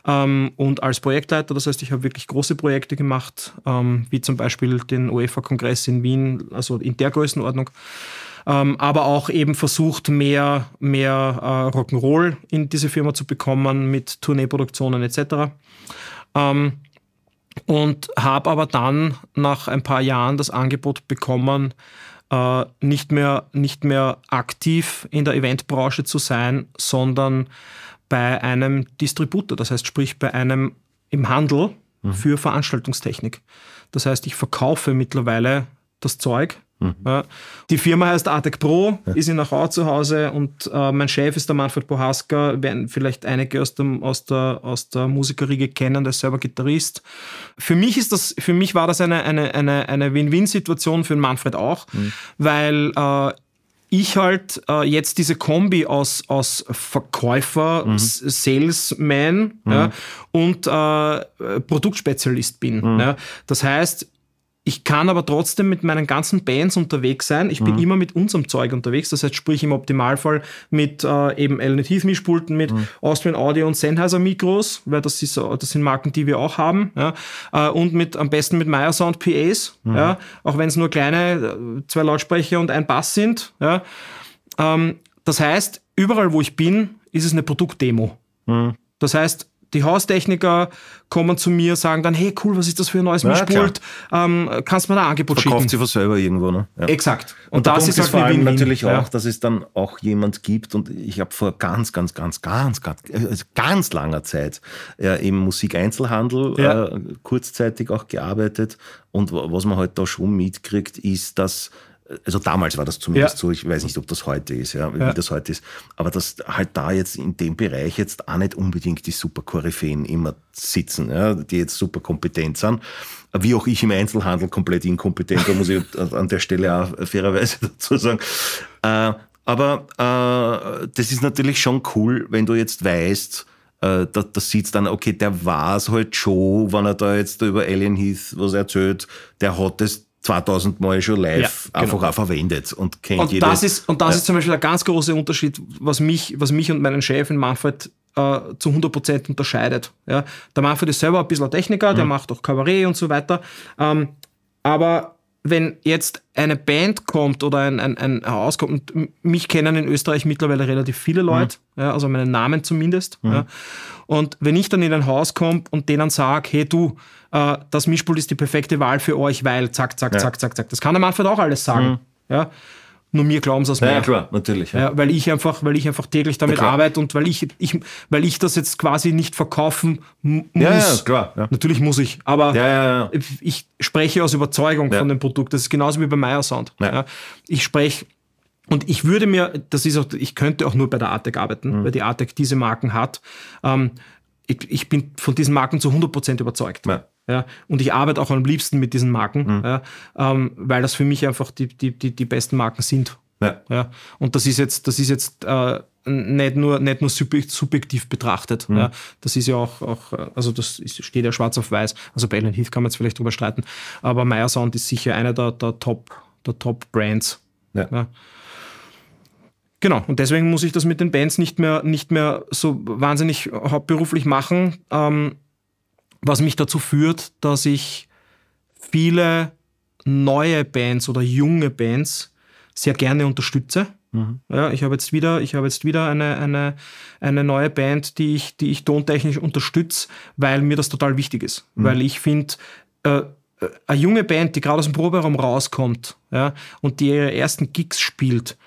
ähm, und als Projektleiter. Das heißt, ich habe wirklich große Projekte gemacht, ähm, wie zum Beispiel den UEFA-Kongress in Wien, also in der Größenordnung ähm, aber auch eben versucht, mehr, mehr äh, Rock'n'Roll in diese Firma zu bekommen mit Tourneeproduktionen etc. Ähm, und habe aber dann nach ein paar Jahren das Angebot bekommen, äh, nicht, mehr, nicht mehr aktiv in der Eventbranche zu sein, sondern bei einem Distributor, das heißt sprich bei einem im Handel mhm. für Veranstaltungstechnik. Das heißt, ich verkaufe mittlerweile das Zeug Mhm. Ja. Die Firma heißt Artec Pro, ja. ist in Achau zu Hause und äh, mein Chef ist der Manfred Bohaska, werden vielleicht einige aus, dem, aus der, aus der Musikerriege kennen, der ist selber Gitarrist. Für mich, ist das, für mich war das eine, eine, eine, eine Win-Win-Situation, für Manfred auch, mhm. weil äh, ich halt äh, jetzt diese Kombi aus, aus Verkäufer, mhm. Salesman mhm. Ja, und äh, Produktspezialist bin. Mhm. Ja. Das heißt, ich kann aber trotzdem mit meinen ganzen Bands unterwegs sein. Ich bin mhm. immer mit unserem Zeug unterwegs. Das heißt, sprich im Optimalfall mit äh, eben Alan Heath Mischpulten, mit mhm. Austrian Audio und Sennheiser Mikros, weil das, ist, äh, das sind Marken, die wir auch haben. Ja. Äh, und mit, am besten mit Meyer Sound PAs, mhm. ja. auch wenn es nur kleine äh, zwei Lautsprecher und ein Bass sind. Ja. Ähm, das heißt, überall wo ich bin, ist es eine Produktdemo. Mhm. Das heißt, die Haustechniker kommen zu mir, sagen dann, hey cool, was ist das für ein neues ja, Mischpult? Ähm, kannst du mir ein Angebot Verkauft schicken? Verkauft sie was selber irgendwo, ne? Ja. Exakt. Und, und das ist, ist halt vor allem natürlich ja. auch, dass es dann auch jemand gibt und ich habe vor ganz, ganz, ganz, ganz, ganz, äh, ganz langer Zeit äh, im Musikeinzelhandel äh, kurzzeitig auch gearbeitet und was man heute halt da schon mitkriegt, ist, dass also damals war das zumindest ja. so, ich weiß nicht, ob das heute ist, ja, wie ja. das heute ist, aber dass halt da jetzt in dem Bereich jetzt auch nicht unbedingt die super Koryphäen immer sitzen, ja, die jetzt super kompetent sind. Wie auch ich im Einzelhandel komplett inkompetent, da muss ich an der Stelle auch fairerweise dazu sagen. Äh, aber äh, das ist natürlich schon cool, wenn du jetzt weißt, äh, da, da sieht dann, okay, der war es halt schon, wenn er da jetzt über Alien Heath was erzählt, der hat es 2000 Mal schon live ja, genau. einfach auch verwendet und kennt und jeder. Das ist, und das ja. ist zum Beispiel der ganz große Unterschied, was mich, was mich und meinen Chef in Manfred äh, zu 100% unterscheidet. Ja? Der Manfred ist selber ein bisschen Techniker, mhm. der macht auch Kabarett und so weiter. Ähm, aber wenn jetzt eine Band kommt oder ein, ein, ein Haus kommt, und mich kennen in Österreich mittlerweile relativ viele mhm. Leute, mhm. ja, also meinen Namen zumindest. Mhm. Ja. Und wenn ich dann in ein Haus komme und denen sage, hey du, äh, das Mischpult ist die perfekte Wahl für euch, weil zack, zack, ja. zack, zack, zack. Das kann der Manfred auch alles sagen. Mhm. Ja. Nur mir glauben sie es ja, mehr. Ja, klar, natürlich. Ja. Ja, weil, ich einfach, weil ich einfach täglich damit arbeite und weil ich, ich, weil ich das jetzt quasi nicht verkaufen muss. Ja, klar. Natürlich muss ich, aber ich spreche aus Überzeugung von dem Produkt. Das ist genauso wie bei Meyer Sound. Ich spreche und ich würde mir, das ist auch, ich könnte auch nur bei der Artec arbeiten, mhm. weil die Artec diese Marken hat. Ähm, ich, ich, bin von diesen Marken zu 100% überzeugt. Ja. Ja, und ich arbeite auch am liebsten mit diesen Marken, mhm. ja, ähm, weil das für mich einfach die, die, die, die besten Marken sind. Ja. ja. Und das ist jetzt, das ist jetzt äh, nicht nur, nicht nur subjektiv betrachtet. Mhm. Ja. Das ist ja auch, auch, äh, also das steht ja schwarz auf weiß. Also bei Ellen Heath kann man jetzt vielleicht drüber streiten. Aber Meyer Sound ist sicher einer der, der Top, der Top Brands. Ja. ja. Genau, und deswegen muss ich das mit den Bands nicht mehr, nicht mehr so wahnsinnig hauptberuflich machen. Ähm, was mich dazu führt, dass ich viele neue Bands oder junge Bands sehr gerne unterstütze. Mhm. Ja, ich habe jetzt wieder, ich habe jetzt wieder eine, eine, eine neue Band, die ich, die ich tontechnisch unterstütze, weil mir das total wichtig ist. Mhm. Weil ich finde, äh, äh, eine junge Band, die gerade aus dem Proberaum rauskommt ja, und die ihre ersten Gigs spielt,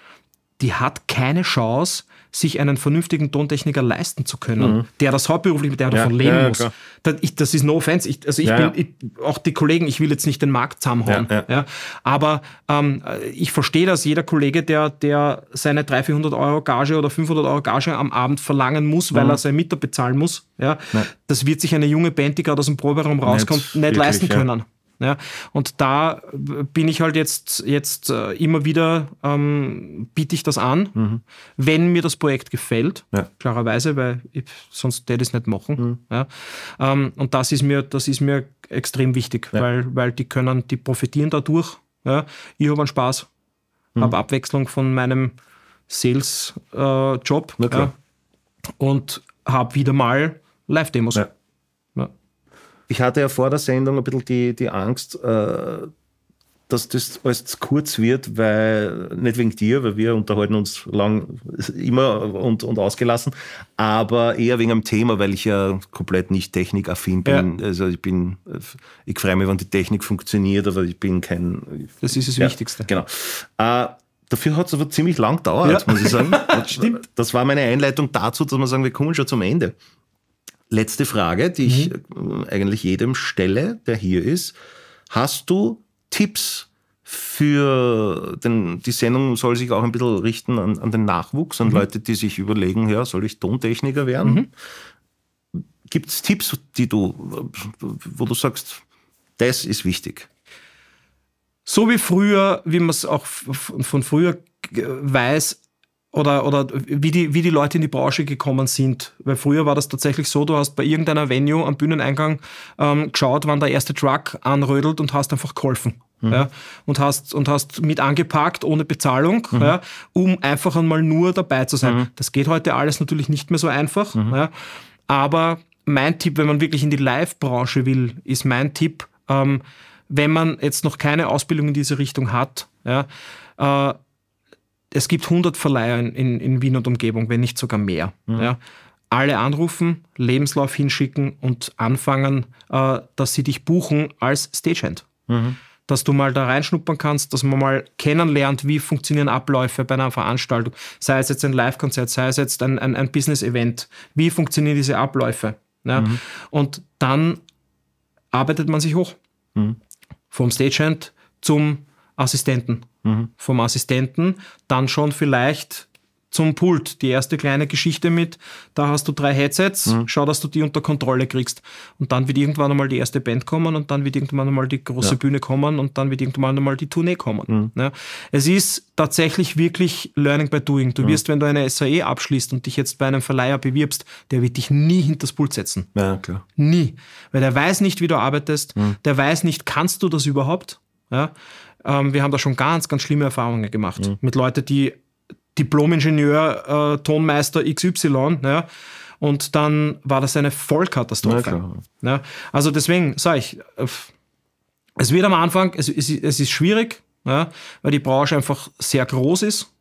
die hat keine Chance, sich einen vernünftigen Tontechniker leisten zu können, mhm. der das hauptberuflich, mit der ja, davon leben ja, muss. Das, ich, das, ist no offense. Ich, also ich ja, bin, ich, auch die Kollegen, ich will jetzt nicht den Markt zusammenhauen. Ja, Aber ähm, ich verstehe, dass jeder Kollege, der, der seine 300, 400 Euro Gage oder 500 Euro Gage am Abend verlangen muss, weil mhm. er seine Mieter bezahlen muss, ja, das wird sich eine junge Band, die gerade aus dem Proberaum rauskommt, nicht, nicht wirklich, leisten können. Ja? Und da bin ich halt jetzt, jetzt äh, immer wieder, ähm, biete ich das an, mhm. wenn mir das Projekt gefällt, ja. klarerweise, weil ich, sonst hätte ich es nicht machen. Mhm. Ja? Ähm, und das ist mir, das ist mir extrem wichtig, ja. weil, weil die können, die profitieren dadurch. Ja? Ich habe einen Spaß, mhm. habe Abwechslung von meinem Sales-Job äh, und habe wieder mal Live-Demos. Ja. Ich hatte ja vor der Sendung ein bisschen die, die Angst, äh, dass das alles zu kurz wird, weil, nicht wegen dir, weil wir unterhalten uns lang immer und, und ausgelassen, aber eher wegen dem Thema, weil ich ja komplett nicht technikaffin bin. Ja. Also ich bin, ich freue mich, wenn die Technik funktioniert, aber ich bin kein... Das ist das ja, Wichtigste. Genau. Äh, Dafür hat es aber ziemlich lang gedauert, ja. muss ich sagen. Das, Stimmt. Das war meine Einleitung dazu, dass wir sagen, wir kommen schon zum Ende letzte Frage, die ich mhm. äh, eigentlich jedem stelle, der hier ist. Hast du Tipps für denn die Sendung soll sich auch ein bisschen richten an, an den Nachwuchs, an mhm. Leute, die sich überlegen, ja, soll ich Tontechniker werden? Mhm. Gibt es Tipps, die du, wo du sagst, das ist wichtig? So wie früher, wie man es auch von früher äh, weiß, oder, oder wie, die, wie die Leute in die Branche gekommen sind. Weil früher war das tatsächlich so, du hast bei irgendeiner Venue am Bühneneingang ähm, geschaut, wann der erste Truck anrödelt und hast einfach geholfen. Mhm. Ja, und, hast, und hast mit angepackt, ohne Bezahlung, mhm. ja, um einfach einmal nur dabei zu sein. Mhm. Das geht heute alles natürlich nicht mehr so einfach. Mhm. Ja, aber mein Tipp, wenn man wirklich in die Live-Branche will, ist mein Tipp, ähm, wenn man jetzt noch keine Ausbildung in diese Richtung hat, ja, äh, es gibt 100 Verleiher in, in Wien und Umgebung, wenn nicht sogar mehr. Mhm. Ja. Alle anrufen, Lebenslauf hinschicken und anfangen, äh, dass sie dich buchen als Stagehand. Mhm. Dass du mal da reinschnuppern kannst, dass man mal kennenlernt, wie funktionieren Abläufe bei einer Veranstaltung, sei es jetzt ein Live-Konzert, sei es jetzt ein, ein, ein Business-Event, wie funktionieren diese Abläufe. Ja. Mhm. Und dann arbeitet man sich hoch. Mhm. Vom Stagehand zum Assistenten. Mhm. Vom Assistenten dann schon vielleicht zum Pult. Die erste kleine Geschichte mit, da hast du drei Headsets, mhm. schau, dass du die unter Kontrolle kriegst. Und dann wird irgendwann einmal die erste Band kommen und dann wird irgendwann einmal die große ja. Bühne kommen und dann wird irgendwann einmal die Tournee kommen. Mhm. Ja. Es ist tatsächlich wirklich Learning by Doing. Du mhm. wirst, wenn du eine SAE abschließt und dich jetzt bei einem Verleiher bewirbst, der wird dich nie hinters Pult setzen. Ja, klar. Nie. Weil der weiß nicht, wie du arbeitest, mhm. der weiß nicht, kannst du das überhaupt? Ja. Ähm, wir haben da schon ganz, ganz schlimme Erfahrungen gemacht mhm. mit Leuten, die Diplomingenieur, äh, Tonmeister XY, ja, ne? und dann war das eine Vollkatastrophe. Ja, ne? also deswegen sage ich, äh, es wird am Anfang, es, es, es ist schwierig, ja, ne? weil die Branche einfach sehr groß ist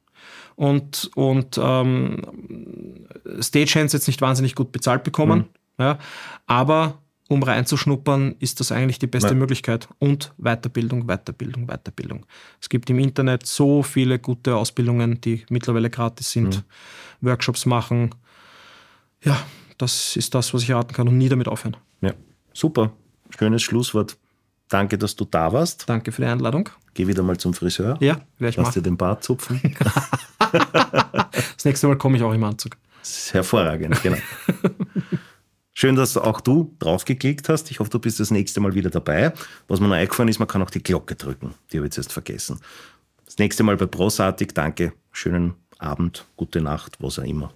und, und ähm, Stagehands jetzt nicht wahnsinnig gut bezahlt bekommen. Mhm. Ja, aber um reinzuschnuppern, ist das eigentlich die beste Nein. Möglichkeit. Und Weiterbildung, Weiterbildung, Weiterbildung. Es gibt im Internet so viele gute Ausbildungen, die mittlerweile gratis sind, mhm. Workshops machen. Ja, das ist das, was ich raten kann und nie damit aufhören. Ja, super. Schönes Schlusswort. Danke, dass du da warst. Danke für die Einladung. Geh wieder mal zum Friseur. Ja, werde ich Lass machen. dir den Bart zupfen. das nächste Mal komme ich auch im Anzug. hervorragend, genau. Schön, dass auch du draufgeklickt hast. Ich hoffe, du bist das nächste Mal wieder dabei. Was mir noch eingefallen ist, man kann auch die Glocke drücken. Die habe ich jetzt erst vergessen. Das nächste Mal bei Prosartig. Danke. Schönen Abend, gute Nacht, was auch immer.